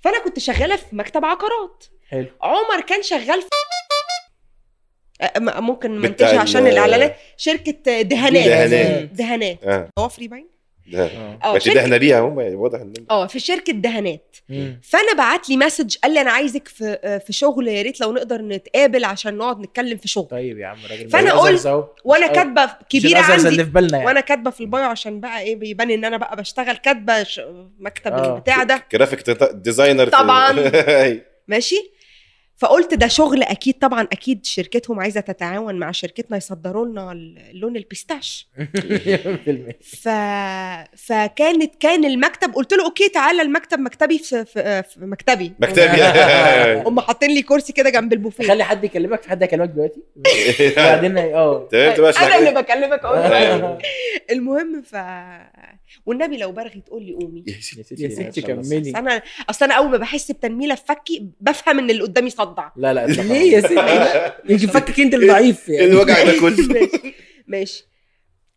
فانا كنت شغاله في مكتب عقارات حلو عمر كان شغال في ممكن منتجها عشان الاعلانات شركه دهانات دهانات, دهانات. هو آه. فري باين آه. ماشي دهنه ليها هم يعني واضح ان اه في شركه دهانات فانا بعت لي مسج قال لي انا عايزك في آه، في شغل يا ريت لو نقدر نتقابل عشان نقعد نتكلم في شغل طيب يا عم راجل فانا قلت وانا كاتبه كبيره عندي اللي في بالنا يعني. وانا كاتبه في البايو عشان بقى ايه بيبان ان انا بقى بشتغل كاتبه مكتب آه. البتاع ده جرافيك ديزاينر طبعا ماشي فقلت ده شغل اكيد طبعا اكيد شركتهم عايزه تتعاون مع شركتنا يصدروا لنا اللون البيستاش ف... فكانت كان المكتب قلت له اوكي تعالى المكتب مكتبي في, في... في مكتبي مكتبي هم حاطين لي كرسي كده جنب البوفيه خلي حد يكلمك في حد هيكلمك دلوقتي وبعدين اه انا اللي بكلمك أيوه. المهم ف والنبي لو برغي تقول لي قومي يا ستي يا ستي كملي انا اصل انا اول ما بحس بتنميله في فكي بفهم ان اللي قدامي صدع لا لا ليه يا ستي يجي فكك انت الضعيف يعني إيه، إيه، الوجع ده كله ماشي ماشي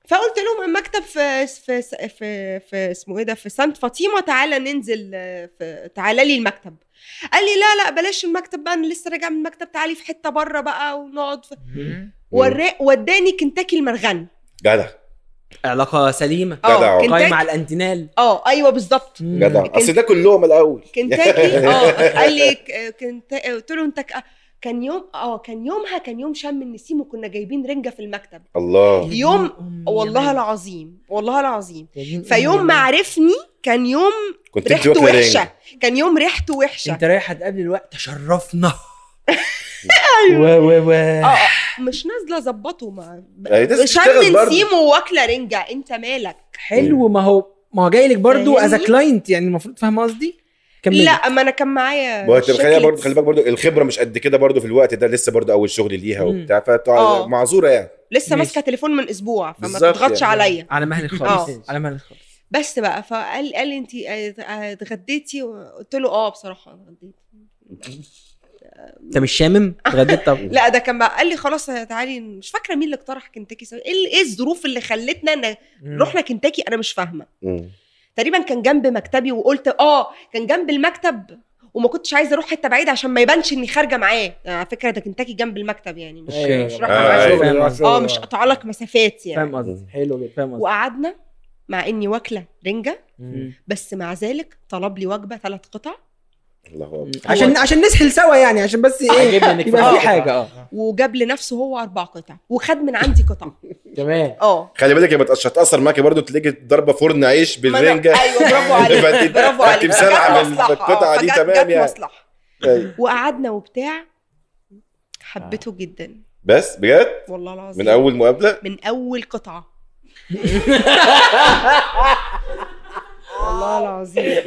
فقلت لهم المكتب في في في, في اسمه ايه ده في سانت فاطمه تعالى ننزل في تعالى لي المكتب قال لي لا لا بلاش المكتب بقى انا لسه راجع من المكتب تعالي في حته بره بقى ونقعد وداني كنتاكي المرغني جدع علاقه سليمه جدع آه، قايمه على الاندينال اه ايوه بالظبط جدع اصل ده كلهم الاول كنتاكي اه قال لي كنت قلت له انت آه، كان يوم اه كان يومها كان يوم شم النسيم وكنا جايبين رنجه في المكتب الله يوم والله العظيم والله العظيم فيوم ما عرفني كان يوم كنت ريحته وحشه كان يوم ريحته وحشه انت رايح هتقابل الوقت تشرفنا ايوه و و و اه مش نازله ظبطه ما يعني شم سيمو واكله رنجه انت مالك حلو إيه. ما هو ما هو جاي لك برضه از كلاينت يعني المفروض فاهم قصدي؟ كملي. لا ما انا كان معايا ما خليها برضه خلي بالك برضه الخبره مش قد كده برضه في الوقت ده لسه برضه اول شغل ليها وبتاع فمعذوره آه. يعني لسه ماسكه تليفون من اسبوع فما تضغطش يعني. عليا على مهلك خالص آه. على مهلك خالص بس بقى فقال قال انت اتغديتي قلت له اه بصراحه اتغديت انت مش شامم؟ اتغديت طب لا ده كان بقى قال لي خلاص تعالي مش فاكره مين اللي اقترح كنتاكي ايه ايه الظروف اللي خلتنا رحنا كنتاكي انا مش فاهمه تقريبا كان جنب مكتبي وقلت اه كان جنب المكتب وما كنتش عايزه اروح حته بعيده عشان ما يبانش اني خارجه معاه على فكره ده كنتاكي جنب المكتب يعني مش أيوة. مش رايحه أيوة. أيوة. اه مش قطع لك مسافات يعني فاهم قصدي حلو فاهم قصدي وقعدنا مع اني واكله رنجه بس مع ذلك طلب لي وجبه ثلاث قطع الله عشان هو عشان نسحل سوا يعني عشان بس ايه يبقى في حاجه اه وجاب لنفسه هو اربع قطع وخد من عندي قطع تمام اه خلي بالك يا مش هتاثر معاكي برضه تلاقي ضربه فرن عيش بالرنجه ايوه برافو عليك برافو عليك مسرعه من القطعه دي تمام يعني مصلحه طيب. وقعدنا وبتاع حبيته آه. جدا بس بجد والله العظيم من اول مقابله من اول قطعه والله العظيم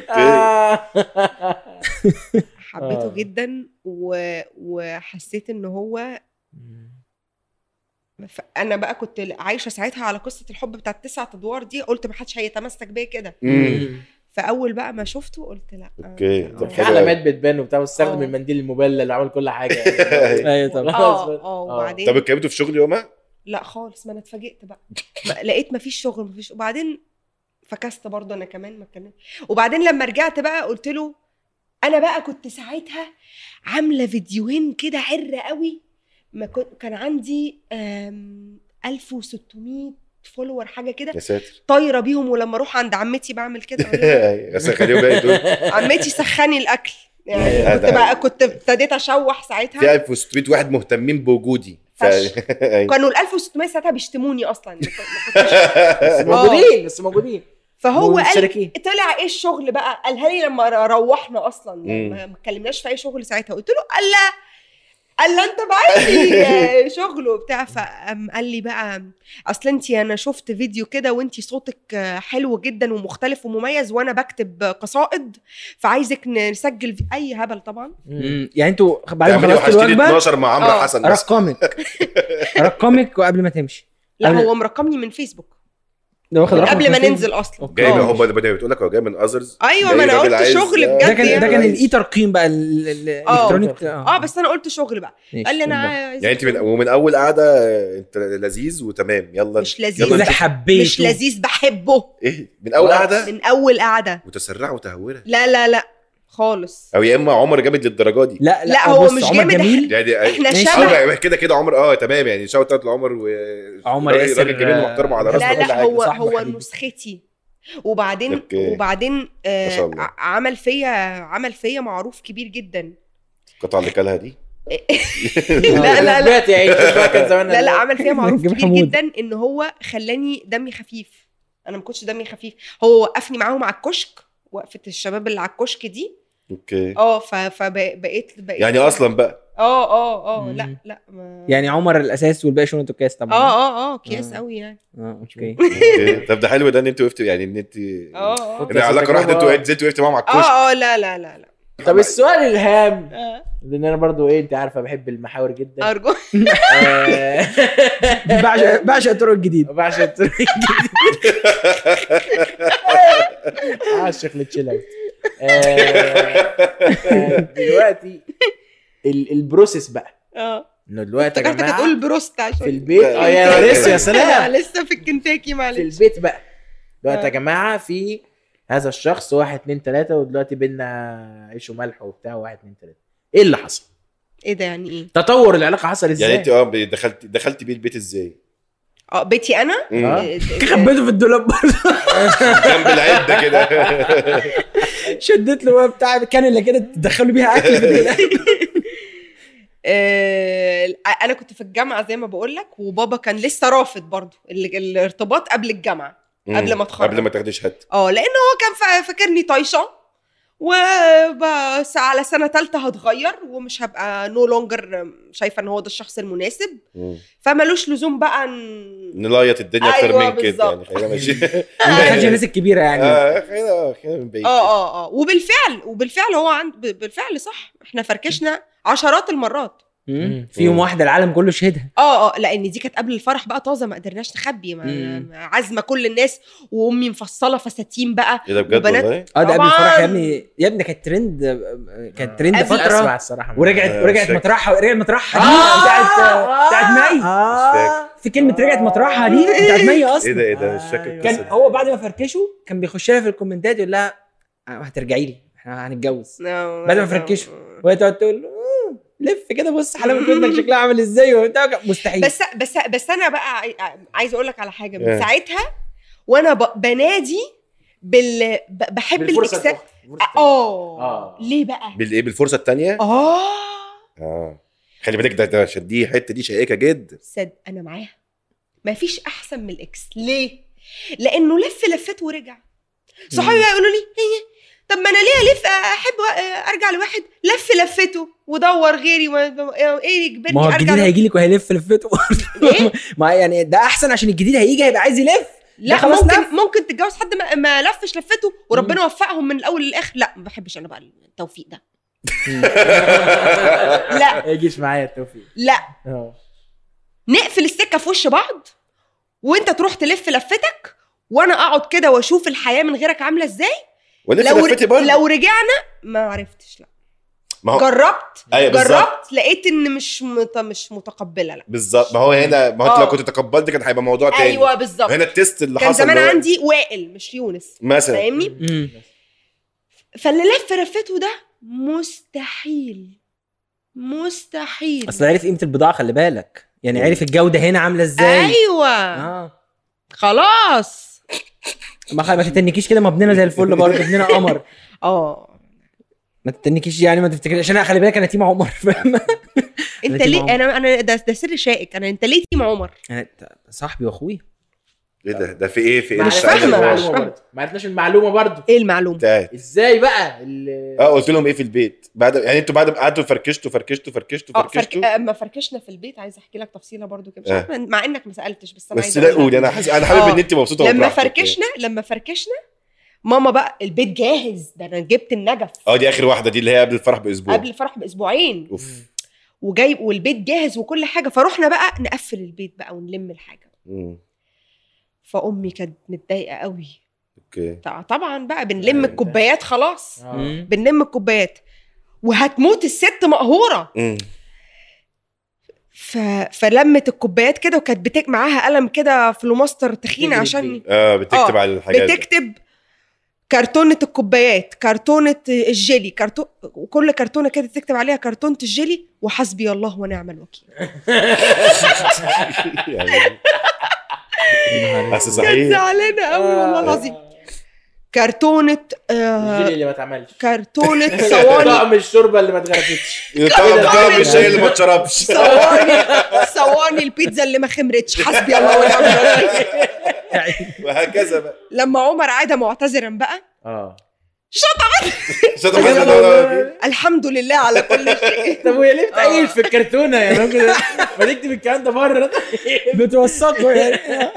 حبيته آه. جدا و... وحسيت ان هو انا بقى كنت عايشه ساعتها على قصه الحب بتاع التسعة ادوار دي قلت ما حدش هيتمسك بيا كده فاول بقى ما شفته قلت لا اوكي آه. طب في يعني علامات بتبان وبتاع واستخدم آه. المنديل المبلل اللي عمل كل حاجه ايوه طب اه وبعدين طب اتكلمتوا في شغل يومها؟ لا خالص ما انا اتفاجئت بقى لقيت ما فيش شغل ما فيش وبعدين فكست برضه انا كمان ما اتكلمتش وبعدين لما رجعت بقى قلت له انا بقى كنت ساعتها عامله فيديوهين كده عره قوي ما كنت كان عندي 1600 فولور حاجه كده يا ساتر طايره بيهم ولما اروح عند عمتي بعمل كده بس أيوة. خليهم بقى دول عمتي سخني الاكل يعني كنت بقى كنت ابتديت اشوح ساعتها في 1600 واحد مهتمين بوجودي ف... أيوة. كانوا ال 1600 ساعتها بيشتموني اصلا بس موجودين بس موجودين فهو قال إيه؟ طلع ايه الشغل بقى قالها لي لما روحنا اصلا يعني ما اتكلمناش في اي شغل ساعتها قلت له قال لا قال لا انت بعت شغله شغل وبتاع فقام قال لي بقى اصل انت انا شفت فيديو كده وانت صوتك حلو جدا ومختلف ومميز وانا بكتب قصائد فعايزك نسجل في اي هبل طبعا يعني انتوا بعد ما خلصت الوجبه 12 مع عمرو آه، حسن رقمك رقمك وقبل ما تمشي لا هو مرقمني من فيسبوك ده واخد قبل ما ننزل اصلا جاي من هو بتقول لك هو جاي من اذرز ايوه ما انا قلت شغل بجد ده كان ده كان الاي ترقيم بقى آه، الالكترونيك آه. اه بس انا قلت شغل بقى قال لي انا عايز يعني انت من ومن اول قعده انت لذيذ وتمام يلا مش لذيذ يلا حبيته مش لذيذ بحبه ايه من اول قعده من اول قعده متسرعه وتهوره لا لا لا خالص او يا اما عمر جامد للدرجه دي لا لا, لا هو مش جامد جميل يعني احنا شبه أيوة، كده كده عمر اه تمام يعني شوت اوت لعمر و عمر ياسر راجل جميل محترم على راسنا لا لا هو هو نسختي وبعدين أوكي. وبعدين آه عمل فيا عمل فيا معروف كبير جدا القطعه اللي كلها دي لا لا لا لا لا عمل فيها معروف كبير جدا ان هو خلاني دمي خفيف انا ما كنتش دمي خفيف هو وقفني معاهم على الكشك وقفه الشباب اللي على الكشك دي اوكي اه فبقيت بقيت يعني اصلا بقى اه اه اه لا لا ما... يعني عمر الاساس والباقي شنطه كاس طبعا اه اه اه كياس آه. قوي يعني اه اوكي طب ده حلو ده ان انت وقفتوا يعني ان انت اه اه العلاقه راحت انتوا نزلت وقفت معاهم على آه، الكشك اه اه لا لا لا لا طب السؤال الهام آه. لان انا برضو ايه انت عارفه بحب المحاور جدا ارجو بعشق بعشق الطرق الجديده بعشق الطرق الجديده عاشق للتشيل اوت آه، دلوقتي البروسيس بقى اه انه دلوقتي انت جماعه هتقول بروست عشان في البيت اه, آه، يا لسه يا سلام آه، لسه في الكنتاكي معلش في البيت بقى دلوقتي يا جماعه في هذا الشخص واحد اتنين تلاته ودلوقتي بينا عيش وملح وبتاع واحد اتنين تلاته ايه اللي حصل؟ ايه ده يعني ايه؟ تطور العلاقه حصل يعني ازاي؟ يعني انت اه دخلت دخلت بيه البيت ازاي؟ اه بيتي انا؟ خبيته في الدولاب برضه جنب العده كده شدت له بتاع اللي كده تدخلوا بيها اكل آه، انا كنت في الجامعه زي ما بقول لك وبابا كان لسه رافض برضه الارتباط قبل الجامعه قبل ما اتخرج قبل ما تاخدي شهادتك اه لان هو كان فاكرني طايشه وبس على سنه ثالثه هتغير ومش هبقى نو no لونجر شايفه ان هو ده الشخص المناسب فمالوش لزوم بقى ن... نلايط الدنيا اكتر أيوة من كده يعني خلينا ماشي الناس أيوة. الكبيره يعني اه خلينا آه، خلينا من بعيد اه اه اه وبالفعل وبالفعل هو عند بالفعل صح احنا فركشنا عشرات المرات فيهم واحده العالم كله شهدها اه اه لان دي كانت قبل الفرح بقى طازه ما قدرناش نخبي عازمه كل الناس وامي مفصله فساتين بقى ايه ده بجد والله؟ اه ده قبل الفرح يا ابني يا ابني كانت ترند كانت ترند فتره ورجعت آه، ورجعت مطرحها رجعت مطرحها آه. دي بتاعت بتاعت مي في كلمه رجعت مطرحها دي آه. بتاعت مي اصلا ايه ده ايه ده مش فاكر كان هو بعد ما فركشوا كان بيخش لها في الكومنتات يقول لها هترجعي لي احنا هنتجوز بعد ما فركشوا وهي تقعد تقول له لف كده بص حلاوه ودنك شكلها عامل ازاي وبتاع مستحيل بس بس بس انا بقى عايزه اقول لك على حاجه من إيه؟ ساعتها وانا بنادي بال بحب الاكسات آه. اه ليه بقى بالايه بالفرصه الثانيه اه اه خلي بالك ده دي الحته دي شائكه جدا سد انا معاها مفيش احسن من الاكس ليه لانه لف لفات ورجع صحابي بقى يقولوا لي هي طب ما انا ليه الف احب ارجع لواحد لف لفته ودور غيري ايه يجبرني ما هو الجديد هيجي لك وهيلف لفته إيه؟ ما يعني ده احسن عشان الجديد هيجي هيبقى عايز يلف لا ممكن لف. ممكن تتجوز حد ما, ما لفش لفته وربنا وفقهم من الاول للاخر لا ما بحبش انا بقى التوفيق ده لا ما يجيش معايا التوفيق لا اه. نقفل السكه في وش بعض وانت تروح تلف لفتك وانا اقعد كده واشوف الحياه من غيرك عامله ازاي ولسه لو لفتي برضه لو رجعنا ما عرفتش لا ما هو جربت أيوة جربت بالزبط. لقيت ان مش مت... مش متقبله لا بالظبط ما هو هنا ما هو انت لو آه. كنت تقبلت كان هيبقى موضوع تاني ايوه بالظبط هنا التيست اللي كان حصل كان زمان عندي وائل مش يونس مثلا فاهمني؟ فاللي لف لفته ده مستحيل مستحيل اصل عرف قيمه البضاعه خلي بالك يعني عرف الجوده هنا عامله ازاي ايوه آه. خلاص ما ما تتنكيش كده ما ابننا زي الفل برضه ابننا قمر اه ما تتنكيش يعني ما تفتكرش عشان خلي بالك انا تيم عمر فاهم انت ليه انا انا ده, سر شائك انا انت ليه تيم عمر؟ انا صاحبي واخويا ايه ده ده في ايه في ايه لسه ما عرفناش المعلومه برضه ايه المعلومه بتاعت. ازاي بقى اللي... اه قلت لهم ايه في البيت بعد يعني انتوا بعد ما قعدتوا فركشتوا فركشتوا فركشتوا اه، فركشتوا فرك... آه، اما فركشنا في البيت عايز احكي لك تفصيله برضو كده مش آه. مع انك ما سالتش بس انا بس لا قولي انا حاسس انا حابب آه. ان انت مبسوطه لما يعني. فركشنا لما فركشنا ماما بقى البيت جاهز ده انا جبت النجف اه دي اخر واحده دي اللي هي قبل الفرح باسبوع قبل الفرح باسبوعين اوف وجايب والبيت جاهز وكل حاجه فروحنا بقى نقفل البيت بقى ونلم الحاجه مم. فامي كانت متضايقه قوي اوكي طبعا بقى بنلم أيوة. الكوبايات خلاص آه. بنلم الكوبايات وهتموت الست مقهوره ف... فلمت الكوبايات كده وكانت بتك معاها قلم كده فلوماستر تخين عشان اه بتكتب آه. على الحاجات بتكتب كرتونة الكوبايات كرتونة الجيلي كرتون وكل كرتونة كده تكتب عليها كرتونة الجيلي وحسبي الله ونعم الوكيل يعني بس صحيح كانت زعلانه قوي والله آه. العظيم كرتونة آه، اللي ما اتعملش كرتونة صواني طعم الشوربة اللي ما اتغرفتش طعم الشاي اللي ما اتشربش صواني صواني البيتزا اللي ما خمرتش حسبي الله ونعم الوكيل وهكذا بقى لما عمر عاد معتذرا بقى اه شطبت شطبت الحمد لله على كل شيء طب وهي ليه بتعيش في الكرتونه يعني ما نكتب الكلام ده بره بتوثقه يعني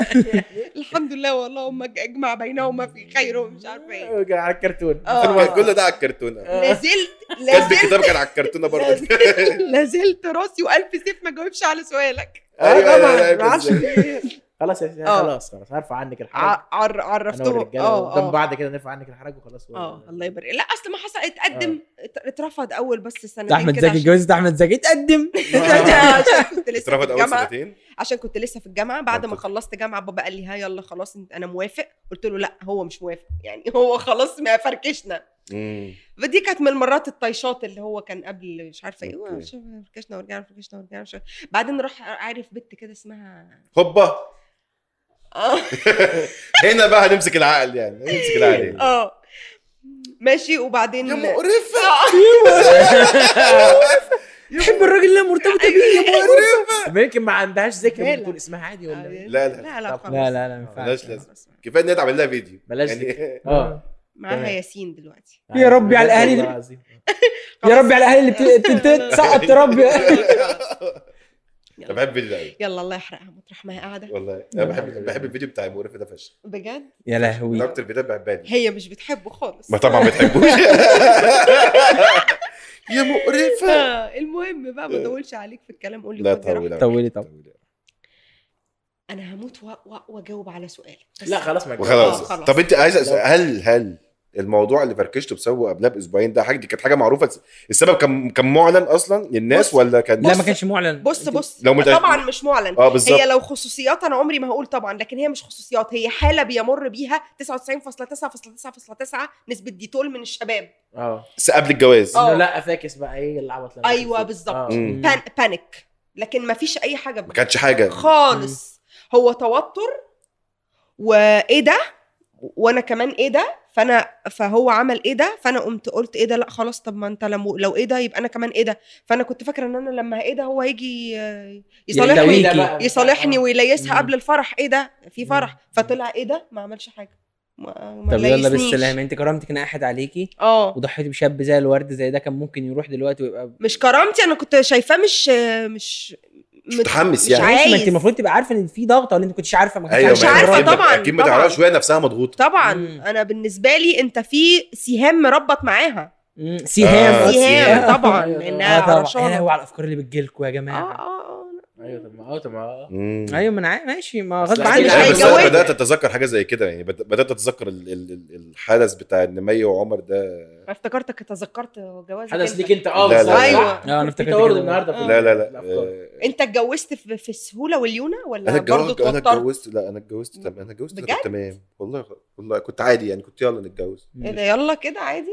الحمد لله والله امك اجمع بينهما في خير ومش عارفه ايه على الكرتون آه. كل ده على الكرتونه آه. لازلت لازلت الكتاب كان على الكرتونه برضه لازلت راسي والف سيف ما جاوبش على سؤالك ايوه آه، طبعا أيوة، أيوة، أيوة، خلاص يا آه. خلاص خلاص هرفع عنك الحرج عر عرفتهم آه،, اه قدام بعد كده نرفع عنك الحرج وخلاص اه الله يبارك لا اصل ما حصل اتقدم آه. اترفض اول بس سنتين احمد زكي اتجوزت احمد زكي اتقدم اترفض اول سنتين عشان كنت لسه في الجامعه بعد ما خلصت جامعه بابا قال لي ها يلا خلاص انا موافق قلت له لا هو مش موافق يعني هو خلاص ما فركشنا فدي كانت من المرات الطيشات اللي هو كان قبل مش عارفه ايه فركشنا ورجعنا فركشنا ورجعنا بعدين راح عارف بنت كده اسمها هوبا آه. هنا بقى هنمسك العقل يعني نمسك العقل يعني. اه ماشي وبعدين يا مقرفه آه. تحب الراجل اللي مرتبطه أيوة، بيه يا مقرفه يمكن ما عندهاش ذكر بتقول اسمها عادي ولا لا إيه؟ لا لا لا لا لا ما ينفعش لازم كفايه ان هي لها فيديو بلاش يعني اه معاها ياسين دلوقتي يا ربي على الاهالي يا ربي على الاهالي اللي بتسقط تربي يلا. بحب الفيديو ده قوي يلا الله يحرقها مطرح ما هي قاعده والله انا بحب بحب الفيديو بتاع مقرفه ده فشخ بجد يا لهوي من اكتر الفيديوهات بحبها هي مش بتحبه خالص ما طبعا ما بتحبوش يا مقرفه آه، المهم بقى ما اطولش عليك في الكلام قول لي لا طولي طولي إيه؟ طولي انا هموت واجاوب على سؤالك لا خلاص ما آه، خلاص طب انت عايزه هل هل الموضوع اللي فركشته بسببه قبلها باسبوعين ده حاجه دي كانت حاجه معروفه السبب كان كان معلن اصلا للناس ولا كان لا ما كانش معلن بص بص لو مش طبعا مش معلن آه هي لو خصوصيات انا عمري ما هقول طبعا لكن هي مش خصوصيات هي حاله بيمر بيها 99.9.9.9 نسبه ديتول من الشباب اه قبل الجواز أوه. آه. لا فاكس بقى ايه العبط ايوه بالظبط بانيك آه. لكن ما فيش اي حاجه ما كانتش حاجه خالص مم. هو توتر وايه ده وانا كمان ايه ده فانا فهو عمل ايه ده فانا قمت قلت ايه ده لا خلاص طب ما انت لو لو ايه ده يبقى انا كمان ايه ده فانا كنت فاكره ان انا لما ايه ده هو هيجي يصالحني يصالحني آه. ويليسها قبل الفرح ايه ده في فرح فطلع ايه ده ما عملش حاجه ما طب يلا بالسلامه انت كرامتك نقحت عليكي اه وضحيتي بشاب زي الورد زي ده كان ممكن يروح دلوقتي ويبقى مش كرامتي انا كنت شايفاه مش مش متحمس يعني مش عايز ما انت المفروض تبقى عارفه ان في ضغط ولا انت كنتش عارفه ما أيوة مش عارفه طبعا اكيد ما تعرفش وهي نفسها مضغوطه طبعا مم. انا بالنسبه لي انت في سهام مربط معاها سهام آه سهام طبعا آه، انها آه طبعا على الافكار اللي بتجيلكوا يا جماعه آه آه, آه. ايوه طب ما اه طب ما أه. ايوه ما انا ماشي ما غصب عني بس انا بدات اتذكر حاجه زي كده يعني بدات اتذكر الحدث بتاع ان مي وعمر ده افتكرتك تذكرت جوازك حدث ليك انت اه بس أيوة. ايوه انا افتكرت النهارده لا لا لا انت اتجوزت في السهوله واليونه ولا انا اتجوزت انا اتجوزت لا انا اتجوزت تمام انا اتجوزت تمام والله والله كنت عادي يعني كنت يلا نتجوز ايه يلا كده عادي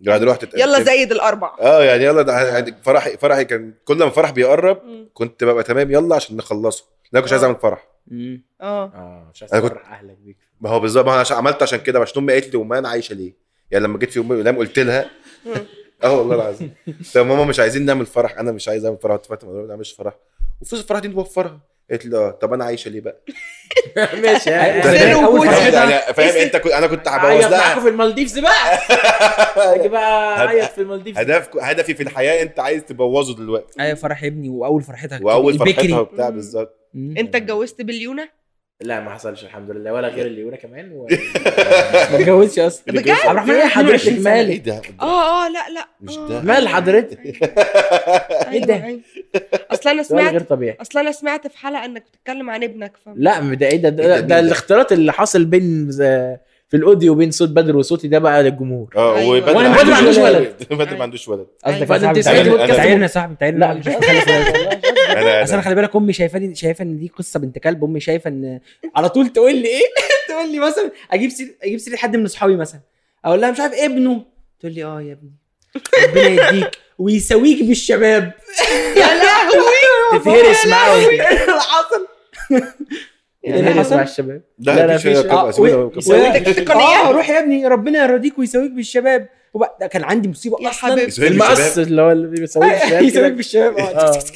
بعد رحت يلا زايد الاربع اه يعني يلا يعني فرحي فرحي كان كل ما فرح بيقرب كنت ببقى ابقى تمام يلا عشان نخلصه لا كنتش عايز آه. اعمل فرح اه اه مش عايز تفرح اهلك بيك ما هو بالظبط ما انا عملت عشان كده عشان امي قالت لي امي انا عايشه ليه؟ يعني لما جيت في يوم قلت لها اه والله العظيم طب ماما مش عايزين نعمل فرح انا مش عايز اعمل فرح اتفقت ما اعملش فرح وفلوس الفرح دي نوفرها قلت له طب انا عايشه ليه بقى؟ ماشي يعني. انا يعني فاهم انت كنت انا كنت هبوظ لها معاكم في المالديفز بقى اجي بقى عيط في المالديفز هدف هدفي في الحياه انت عايز تبوظه دلوقتي ايوه فرح ابني واول فرحتها واول فرحتها وبتاع بالظبط انت اتجوزت باليونا؟ لا ما حصلش الحمد لله ولا غير الليونه كمان و... ما اتجوزش اصلا بجد عبد الرحمن ايه حضرتك إيه مالي إيه اه اه لا لا مش ده مال حضرتك أيوة، أيوة. ايه ده اصل انا سمعت غير طبيعي اصل انا سمعت في حلقه انك بتتكلم عن ابنك ف... لا ده ايه ده ده, إيه ده الاختلاط اللي حاصل بين في الاوديو بين صوت بدر وصوتي ده بقى للجمهور اه أيوة. وبدر ما عندوش ولد بدر ما عندوش ولد قصدك انت أيوة. تعيرنا يا صاحبي تعالى لا مش اصل انا خلي بالك امي شايفاني شايفه ان دي قصه بنت كلب امي شايفه ان على طول تقول لي ايه تقول لي مثلا اجيب سيره اجيب سيره حد من اصحابي مثلا اقول لها مش عارف ابنه تقول لي اه يا ابني ربنا يديك ويسويك بالشباب يا لهوي تتهرس اسمعوا ايه اللي حصل تتهرس الشباب لا لا فيش آه، آه، روح يا ابني ربنا يرضيك ويسويك بالشباب ده كان عندي مصيبه يا اصلا المقص اللي هو اللي يسويك بالشباب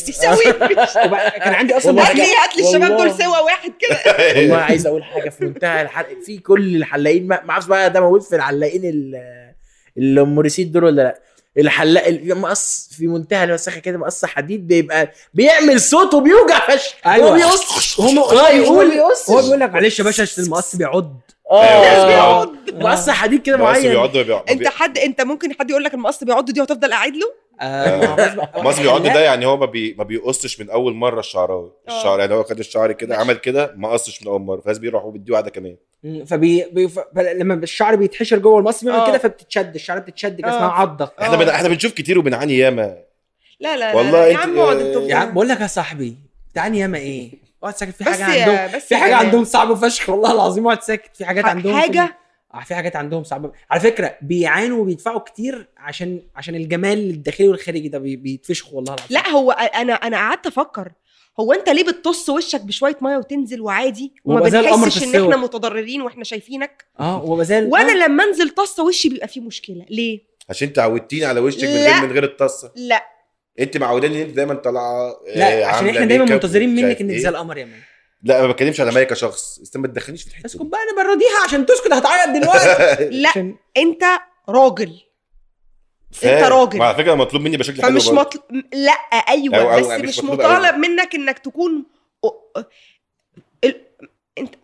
يسويك بالشباب كان عندي اصلا هات لي هات لي الشباب دول سوا واحد كده والله عايز اقول حاجه في منتهى الحرق في كل الحلاقين ما اعرفش بقى ده موجود في العلاقين اللي الموريسيد دول ولا لا الحلاق المقص في منتهى المساخه كده مقص حديد بيبقى بيعمل صوت وبيوجع فشخ ايوه آه، هو بيقص هو بيقول هو بيقول لك معلش يا باشا آه، أيوة. المقص بيعض اه مقص حديد كده معين انت حد انت ممكن حد يقول لك المقص بيعض دي وتفضل قاعد له آه، آه. مصبي بيقعد ده يعني هو ما بي ما بيقصش من اول مره الشعراوي آه. الشعر يعني هو خد الشعر كده عمل كده ما قصش من اول مره فالناس بيروح بيديه واحده كمان فبي ف... لما الشعر بيتحشر جوه المصري بيعمل كده فبتتشد الشعر بتتشد كده اسمها عضه احنا بن... احنا بنشوف كتير وبنعاني ياما لا لا والله يا عم اقعد يا عم بقول لك يا صاحبي تعاني ياما ايه؟ اقعد ساكت في حاجه عندهم في حاجه عندهم صعبه فشخ والله العظيم اقعد ساكت في حاجات عندهم حاجه آه، في حاجات عندهم صعبه على فكره بيعانوا وبيدفعوا كتير عشان عشان الجمال الداخلي والخارجي ده بيتفشخوا والله العظيم لا هو انا انا قعدت افكر هو انت ليه بتطص وشك بشويه ميه وتنزل وعادي وما بتحسش ان احنا متضررين واحنا شايفينك اه وبزال وانا آه. لما انزل طص وشي بيبقى فيه مشكله ليه عشان انت عودتيني على وشك من غير من غير الطصه لا انت معوداني ان انت دايما طالعه لا آه، عشان احنا دايما منتظرين منك انك إيه. زي القمر يا مان لا ما بتكلمش على مايا كشخص استنى ما تدخلنيش في الحته اسكت بقى انا براضيها عشان تسكت هتعيط دلوقتي لا انت راجل انت إيه؟ راجل وعلى فكره مطلوب مني بشكل حلو فمش مطلوب لا ايوه أو أو بس يعني مش, مش مطالب منك انك تكون ال... انت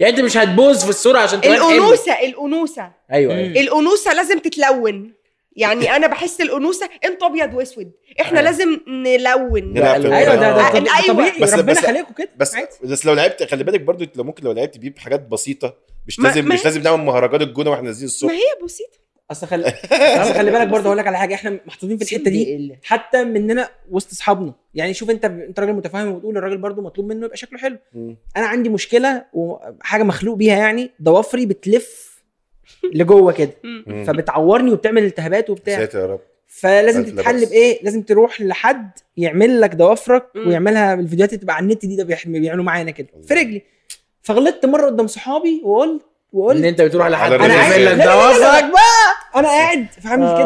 يعني انت مش هتبوظ في الصوره عشان تبان الانوثه الانوثه أيوة،, ايوه الانوثه لازم تتلون يعني انا بحس الانوثه انتوا ابيض واسود احنا آه. لازم نلون ايوه ده, ده, ده طبيعي أيوة. بس ربنا خلقكم كده بس بس لو لعبت خلي بالك برضو لو ممكن لو لعبت بيه بحاجات بسيطه مش لازم مش لازم نعمل مهرجان الجونه واحنا نازلين الصبح ما هي بسيطه اصل خل... اصل خلي بالك برضه اقول لك على حاجه احنا محطوطين في الحته دي حتى مننا وسط اصحابنا يعني شوف انت انت راجل متفاهم وبتقول الراجل برضه مطلوب منه يبقى شكله حلو انا عندي مشكله وحاجه مخلوق بيها يعني ضوافري بتلف لجوه كده فبتعورني وبتعمل التهابات وبتاع يا رب فلازم تتحل بايه؟ لازم تروح لحد يعمل لك ضوافرك ويعملها الفيديوهات اللي تبقى على النت دي ده بيعملوا معانا كده في رجلي فغلطت مره قدام صحابي وقلت وقلت ان انت بتروح لحد انا يعمل لك ضوافرك بقى انا قاعد فعامل آه.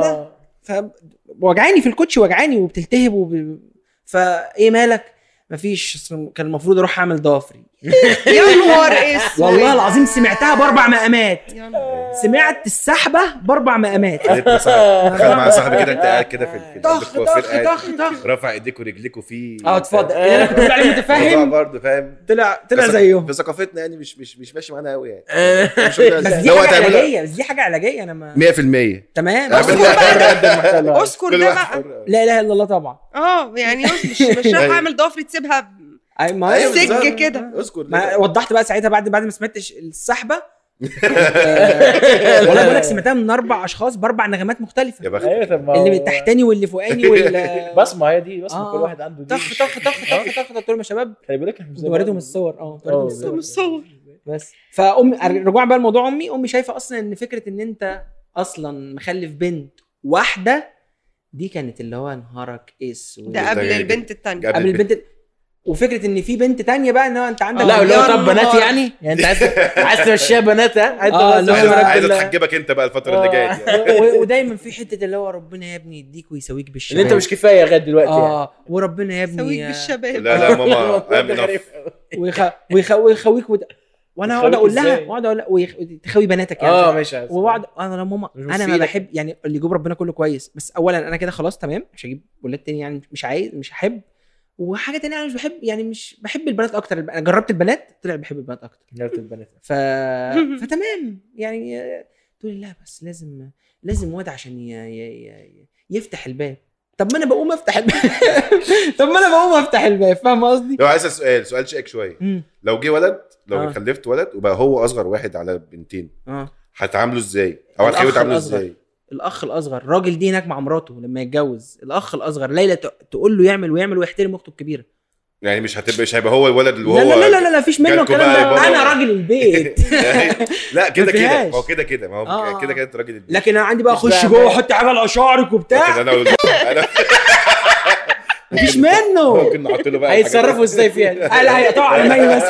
كده فوجعاني في الكوتش وجعاني وبتلتهب وب... فايه مالك؟ مفيش كان المفروض اروح اعمل ضوافري يا نهار اسود والله العظيم سمعتها باربع مقامات سمعت السحبه باربع مقامات خد مع صاحبي كده انت قاعد كده في ال- طخ طخ طخ طخ رافع ايديك ورجليك وفي اه اتفضل اللي آه. يعني انا كنت بقول عليه برضه فاهم طلع طلع زيهم في ثقافتنا يعني مش مش مش ماشي معانا قوي يعني آه. بس دي حاجه علاجيه بس دي حاجه علاجيه انا ما 100% تمام اذكر ده- بقى لا اله الا الله طبعا اه يعني مش مش هعمل طيب. ضفري تسيبها ما أيوة سكه كده اذكر وضحت بقى ساعتها بعد بعد ما سمعتش السحبه والله بقول لك سمعتها من اربع اشخاص باربع نغمات مختلفه يا بخ... ايوه طب اللي تحتاني واللي فوقاني واللي بصمه هي دي بصمه آه. كل واحد عنده دي طخ طخ طخ طخ طخ قلت لهم يا شباب خلي بالك احنا وريتهم الصور اه وريتهم آه، الصور بس فام رجوع بقى لموضوع امي امي شايفه اصلا ان فكره ان انت اصلا مخلف بنت واحده دي كانت اللي هو نهارك اسود ده قبل البنت الثانيه قبل البنت وفكره ان في بنت تانية بقى ان انت عندك لا لا طب بنات يعني يعني انت عايز عايز تمشيها بنات ها اه عايز تحجبك انت بقى الفتره اللي جايه ودايما في حته اللي هو ربنا يا ابني يديك ويسويك بالشباب اللي انت مش كفايه لغايه دلوقتي يعني. اه وربنا يا ابني يسويك بالشباب لا لا ماما نعم. ويخويك وانا اقعد اقول لها اقعد اقول تخوي بناتك يعني اه ماشي واقعد انا لا ماما انا ما بحب يعني اللي يجيب ربنا كله كويس بس اولا انا كده خلاص تمام مش هجيب ولاد تاني يعني مش عايز مش هحب وحاجه تانية انا مش بحب يعني مش بحب البنات اكتر انا جربت البنات طلع بحب البنات اكتر جربت البنات ف... فتمام يعني تقول لا بس لازم لازم واد عشان ي... ي... ي... يفتح الباب طب ما انا بقوم افتح الباب طب ما انا بقوم افتح الباب فاهم قصدي؟ لو عايز سؤال سؤال شائك شويه لو جه ولد لو آه. خلفت ولد وبقى هو اصغر واحد على بنتين اه هتعامله ازاي؟ او هتخيله تعامله ازاي؟ الاخ الاصغر الراجل دي هناك مع مراته لما يتجوز الاخ الاصغر ليلى تقول له يعمل ويعمل ويحترم اخته الكبيره يعني مش هتبقى مش هيبقى هو الولد اللي هو لا لا لا لا, مفيش فيش منه الكلام ده انا راجل البيت يعني لا كده كده هو كده كده ما هو آه. كده كده انت راجل البيت لكن انا عندي بقى اخش جوه احط حاجه على شعرك وبتاع مفيش منه ممكن نحط له بقى هيتصرفوا ازاي فيها قال هيقطعوا على مي بس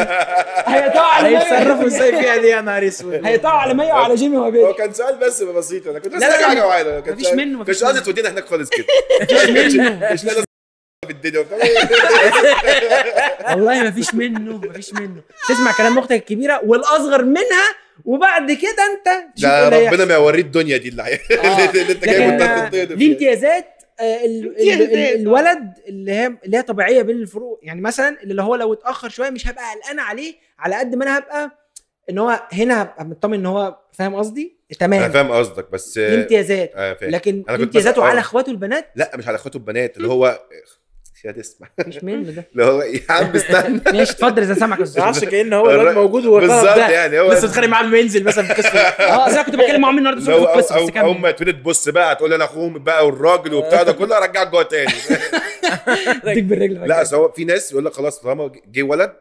هيقطعوا على مي هيتصرفوا ازاي فيها دي يا نهار اسود هيقطعوا على مي وعلى جيمي وبيبي هو كان سؤال بس بسيط انا كنت بسالك حاجه واحده مفيش منه مفيش قصدي تودينا هناك خالص كده مفيش منه مش لازم في الدنيا والله مفيش منه مفيش منه تسمع كلام اختك الكبيره والاصغر منها وبعد كده انت ده ربنا ما يوريه الدنيا دي اللي, آه. انت جايبه ليه امتيازات آه، الولد اللي هي اللي هي طبيعيه بين الفروق يعني مثلا اللي هو لو اتاخر شويه مش هبقى قلقان عليه على قد ما انا هبقى ان هو هنا هبقى مطمن ان هو فاهم قصدي تمام انا فاهم قصدك بس امتيازات آه لكن امتيازاته على اخواته البنات لا مش على اخواته البنات اللي هو يا تسمع مش منه ده اللي هو إيه، يا عم استنى ماشي اتفضل اذا سامعك استاذ عشان كأن هو الراجل موجود وهو بالظبط يعني هو بس اتخانق معاه لما ينزل مثلا في القصه اه انا كنت بتكلم معاه من النهارده الصبح في القصه بس كمل اول تولد تبص بقى تقول انا اخوهم بقى والراجل وبتاع ده كله ارجعك جوه تاني اديك بالرجل لا هو في ناس يقول لك خلاص طالما جه ولد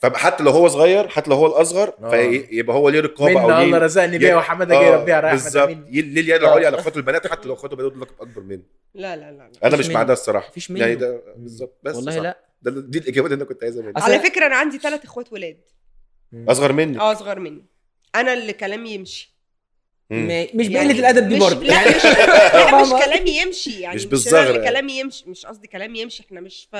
فحتى لو هو صغير حتى لو هو الاصغر آه. فيبقى هو ليه رقابه او ليه الله رزقني بيها وحماده جاي ربيها على احمد ليه اليد العليا آه. على اخواته البنات حتى لو اخواته البنات دول اكبر منه لا لا لا, لا. انا مش مع ده الصراحه مفيش يعني منه يعني ده بالظبط بس والله لا دي الاجابات اللي انا كنت عايزها منها على فكره انا عندي ثلاث اخوات ولاد اصغر مني اه اصغر مني انا اللي كلامي يمشي مش بقله يعني الادب دي برضه لا مش مش كلامي يمشي يعني مش بالزغرة مش كلامي يمشي مش قصدي كلامي يمشي احنا مش في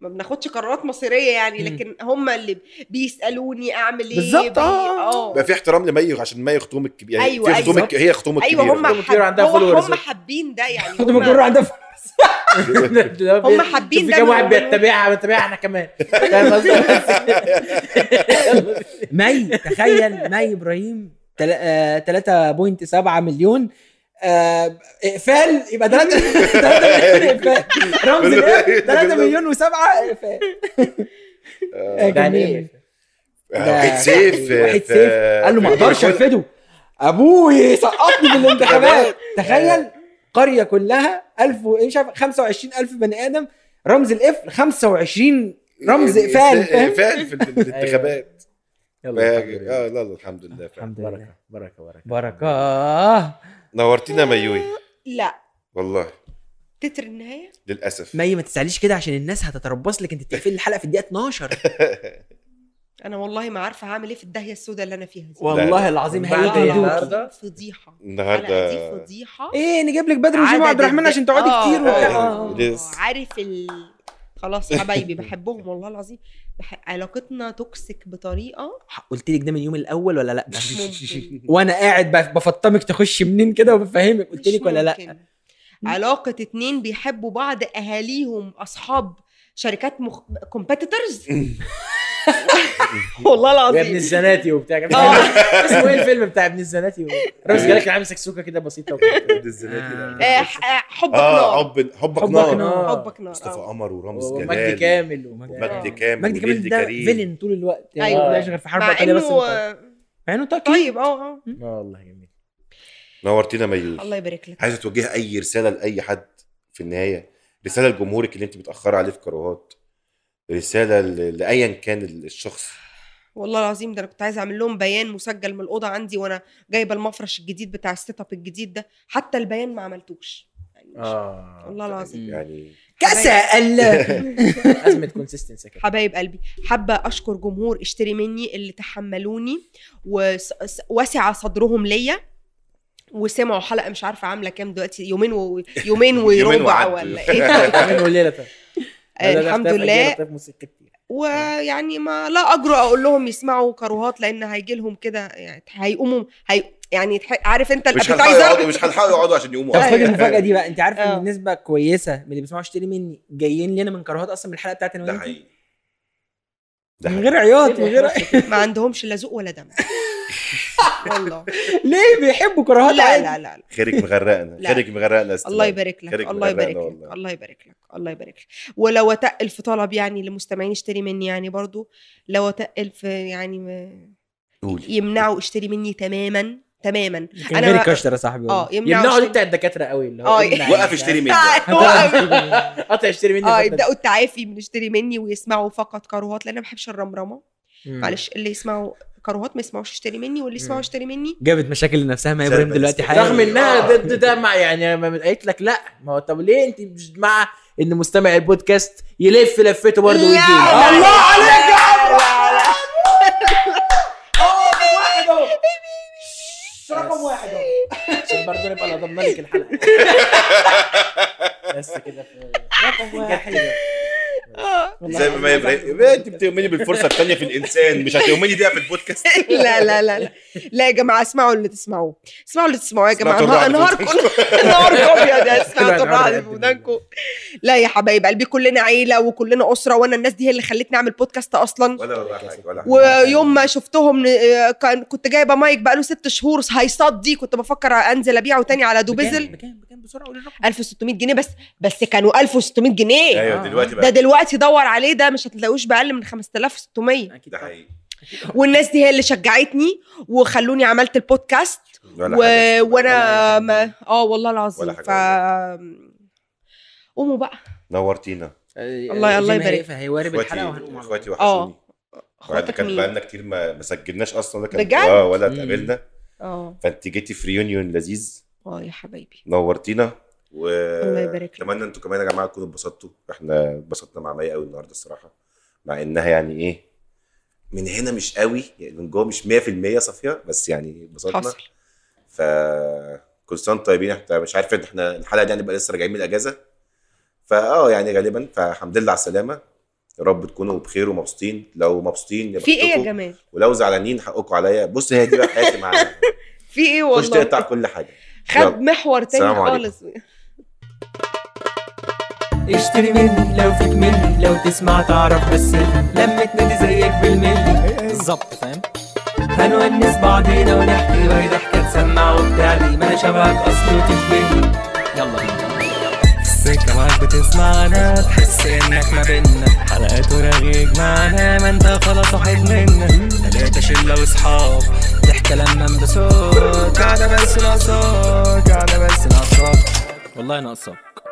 ما بناخدش قرارات مصيريه يعني لكن هم اللي بيسالوني اعمل ايه بالظبط آه،, آه. اه بقى في احترام لمي عشان مي يعني اختهم أيوة، أيوة. أيوة، الكبير يعني ايوه في اختهم أيوة. هي اختهم الكبير ايوه هم حب... هو هم حابين ده يعني خطوم الكبيره عندها هم حابين ده كم واحد بيتبعها بيتبعها احنا كمان مي تخيل مي ابراهيم 3.7 آه، مليون آه، اقفال يبقى 3 3 مليون اقفال رمزي 3 مليون و7 اقفال آه. آه، جميل وحيد سيف وحيد سيف قال له ما اقدرش انفده ابوي سقطني في الانتخابات تخيل قريه كلها 1000 مش عارف 25000 بني ادم رمز القفل 25 رمز إيه، اقفال إيه، اقفال في أيوة. الانتخابات يلا يا لا الحمد لله الحمد لله بركه بركه بركه بركه نورتينا ميوي آه، لا والله تتر النهايه للاسف مي ما تزعليش كده عشان الناس هتتربص لك انت تقفل الحلقه في الدقيقه 12 انا والله ما عارفه هعمل ايه في الداهيه السوداء اللي انا فيها دي والله العظيم هي النهارده فضيحه النهارده دي فضيحه ايه نجيب لك بدر وجيب عبد الرحمن عشان تقعدي آه. كتير وبتاع آه. عارف ال... خلاص حبايبي بحبهم والله العظيم علاقتنا توكسيك بطريقه قلت لك ده من اليوم الاول ولا لا وانا قاعد بفطمك تخش منين كده وبفهمك قلت لك ولا لا علاقه اتنين بيحبوا بعض اهاليهم اصحاب شركات مخ... كومبيتيتورز والله العظيم ابن الزناتي وبتاع آه. اسمه ايه الفيلم بتاع ابن الزناتي رامز جلال إيه. كان عامل سكسوكه كده بسيطه ابن الزناتي آه، حبك نار آه، حب حبك نار حبك نار مصطفى قمر ورامز جلال ومجدي كامل ومجدي كامل مجدي كامل ده فيلن طول الوقت يعني. ايوه ما غير في حرب قتاليه بس مع انه طيب اه اه والله جميل نورتينا ميوز الله يبارك لك عايزه توجه اي رساله لاي حد في النهايه رساله لجمهورك اللي انت متاخره عليه في كروهات رساله لايا كان الشخص والله العظيم ده انا كنت عايزه اعمل لهم بيان مسجل من الاوضه عندي وانا جايبه المفرش الجديد بتاع السيت اب الجديد ده حتى البيان ما عملتوش يعني آه والله العظيم يعني كسل ازمه كونسيستنسي حبايب قلبي حابه اشكر جمهور اشتري مني اللي تحملوني وواسع صدرهم ليا وسمعوا حلقه مش عارفه عامله كام دلوقتي يومين ويومين وربع ولا ايه يومين وليله الحمد لله ويعني ما لا اجرؤ اقول لهم يسمعوا كروهات لان هيجي لهم كده يعني هيقوموا هي يعني عارف انت مش يقعدوا مش هلحقوا يقعدوا عشان يقوموا طب خد المفاجاه دي بقى انت عارف ان النسبه آه. كويسه من اللي بيسمعوا اشتري مني جايين لنا من كروهات اصلا من الحلقه بتاعت انا ده حقيقي من غير عياط إيه من غير ما عندهمش لا ذوق ولا دم والله ليه بيحبوا كراهات لا, لا لا لا خيرك مغرقنا خيرك مغرقنا الله يبارك لك الله يبارك لك الله يبارك لك الله يبارك لك ولو اتقل في طلب يعني لمستمعين اشتري مني يعني برضو لو اتقل في يعني يمنعوا اشتري مني تماما تماما انا فيري كاشتر يا صاحبي اه يمنعوا انت الدكاتره قوي اللي هو آه، وقف اشتري مني آه، آه. قطع اشتري مني اه يبداوا التعافي من اشتري مني ويسمعوا فقط كروهات لان انا ما بحبش الرمرمه معلش اللي يسمعوا كروهات ما يسمعوش يشتري مني واللي يسمعوا يشتري مني جابت مشاكل لنفسها ما ابراهيم دلوقتي حاجه رغم انها ضد آه. ده مع يعني ما قالت لك لا ما هو طب ليه انت مش مع ان مستمع البودكاست يلف لفته برضه ويجي الله عليك يا رقم واحد اهو عشان برضه نبقى نضمن لك الحلقه بس كده رقم واحد زي ما مي يعني إيه، انت بتؤمني بالفرصه الثانيه في الانسان مش هتؤمني بيها في البودكاست لا لا لا لا لا يا جماعه اسمعوا اللي تسمعوه اسمعوا اللي تسمعوه يا جماعه نهاركم نهاركم يا ده اسمعوا طبعا ودانكم لا يا حبايب قلبي كلنا عيله وكلنا اسره وانا الناس دي هي اللي خلتني اعمل بودكاست اصلا ولا ولا حاجه ولا حاجه ويوم ما شفتهم كان كنت جايبه مايك بقاله ست شهور هيصاد دي كنت بفكر انزل ابيعه تاني على دوبيزل بكام بكام بسرعه قولي الرقم 1600 جنيه بس بس كانوا 1600 جنيه ايوه دلوقتي بقى ده دلوقتي دلوقتي دور عليه ده مش هتلاقوش باقل من 5600 اكيد ده حقيقي والناس دي هي اللي شجعتني وخلوني عملت البودكاست ولا و... حاجة. وانا ما... اه والله العظيم ف قوموا بقى نورتينا الله الله يبارك فهيوارب الحلقه وهنقوم اخواتي آه. وحشوني اخواتك كان بقالنا كتير ما, ما سجلناش اصلا ولا كان اه ولا اتقابلنا اه فانت جيتي في ريونيون لذيذ اه يا حبايبي نورتينا و الله يبارك اتمنى انتوا كمان يا جماعه تكونوا اتبسطتوا احنا اتبسطنا مع مي قوي النهارده الصراحه مع انها يعني ايه من هنا مش قوي يعني من جوه مش 100% صافيه بس يعني اتبسطنا ف كل سنه طيبين احنا مش عارف احنا الحلقه دي هنبقى يعني لسه راجعين من الاجازه فاه يعني غالبا فالحمد لله على السلامه يا رب تكونوا بخير ومبسوطين لو مبسوطين في ايه يا جمال ولو زعلانين حقكم عليا بص هي دي بقى حياتي معانا في ايه والله مش تقطع كل حاجه خد محور تاني خالص اشتري مني لو فيك مني لو تسمع تعرف بس لما تنادي زيك بالملي بالظبط فاهم هنونس بعضينا ونحكي وهي ضحكة تسمع دي ما انا شبهك اصلي وتشبهني يلا بينا السكة معاك بتسمعنا تحس انك ما بينا حلقات ورغي يجمعنا ما انت خلاص واحد منا تلاتة شلة وصحاب ضحكة لما انبسوط قاعدة بس ناقصاك قاعدة بس ناقصاك والله ناقصاك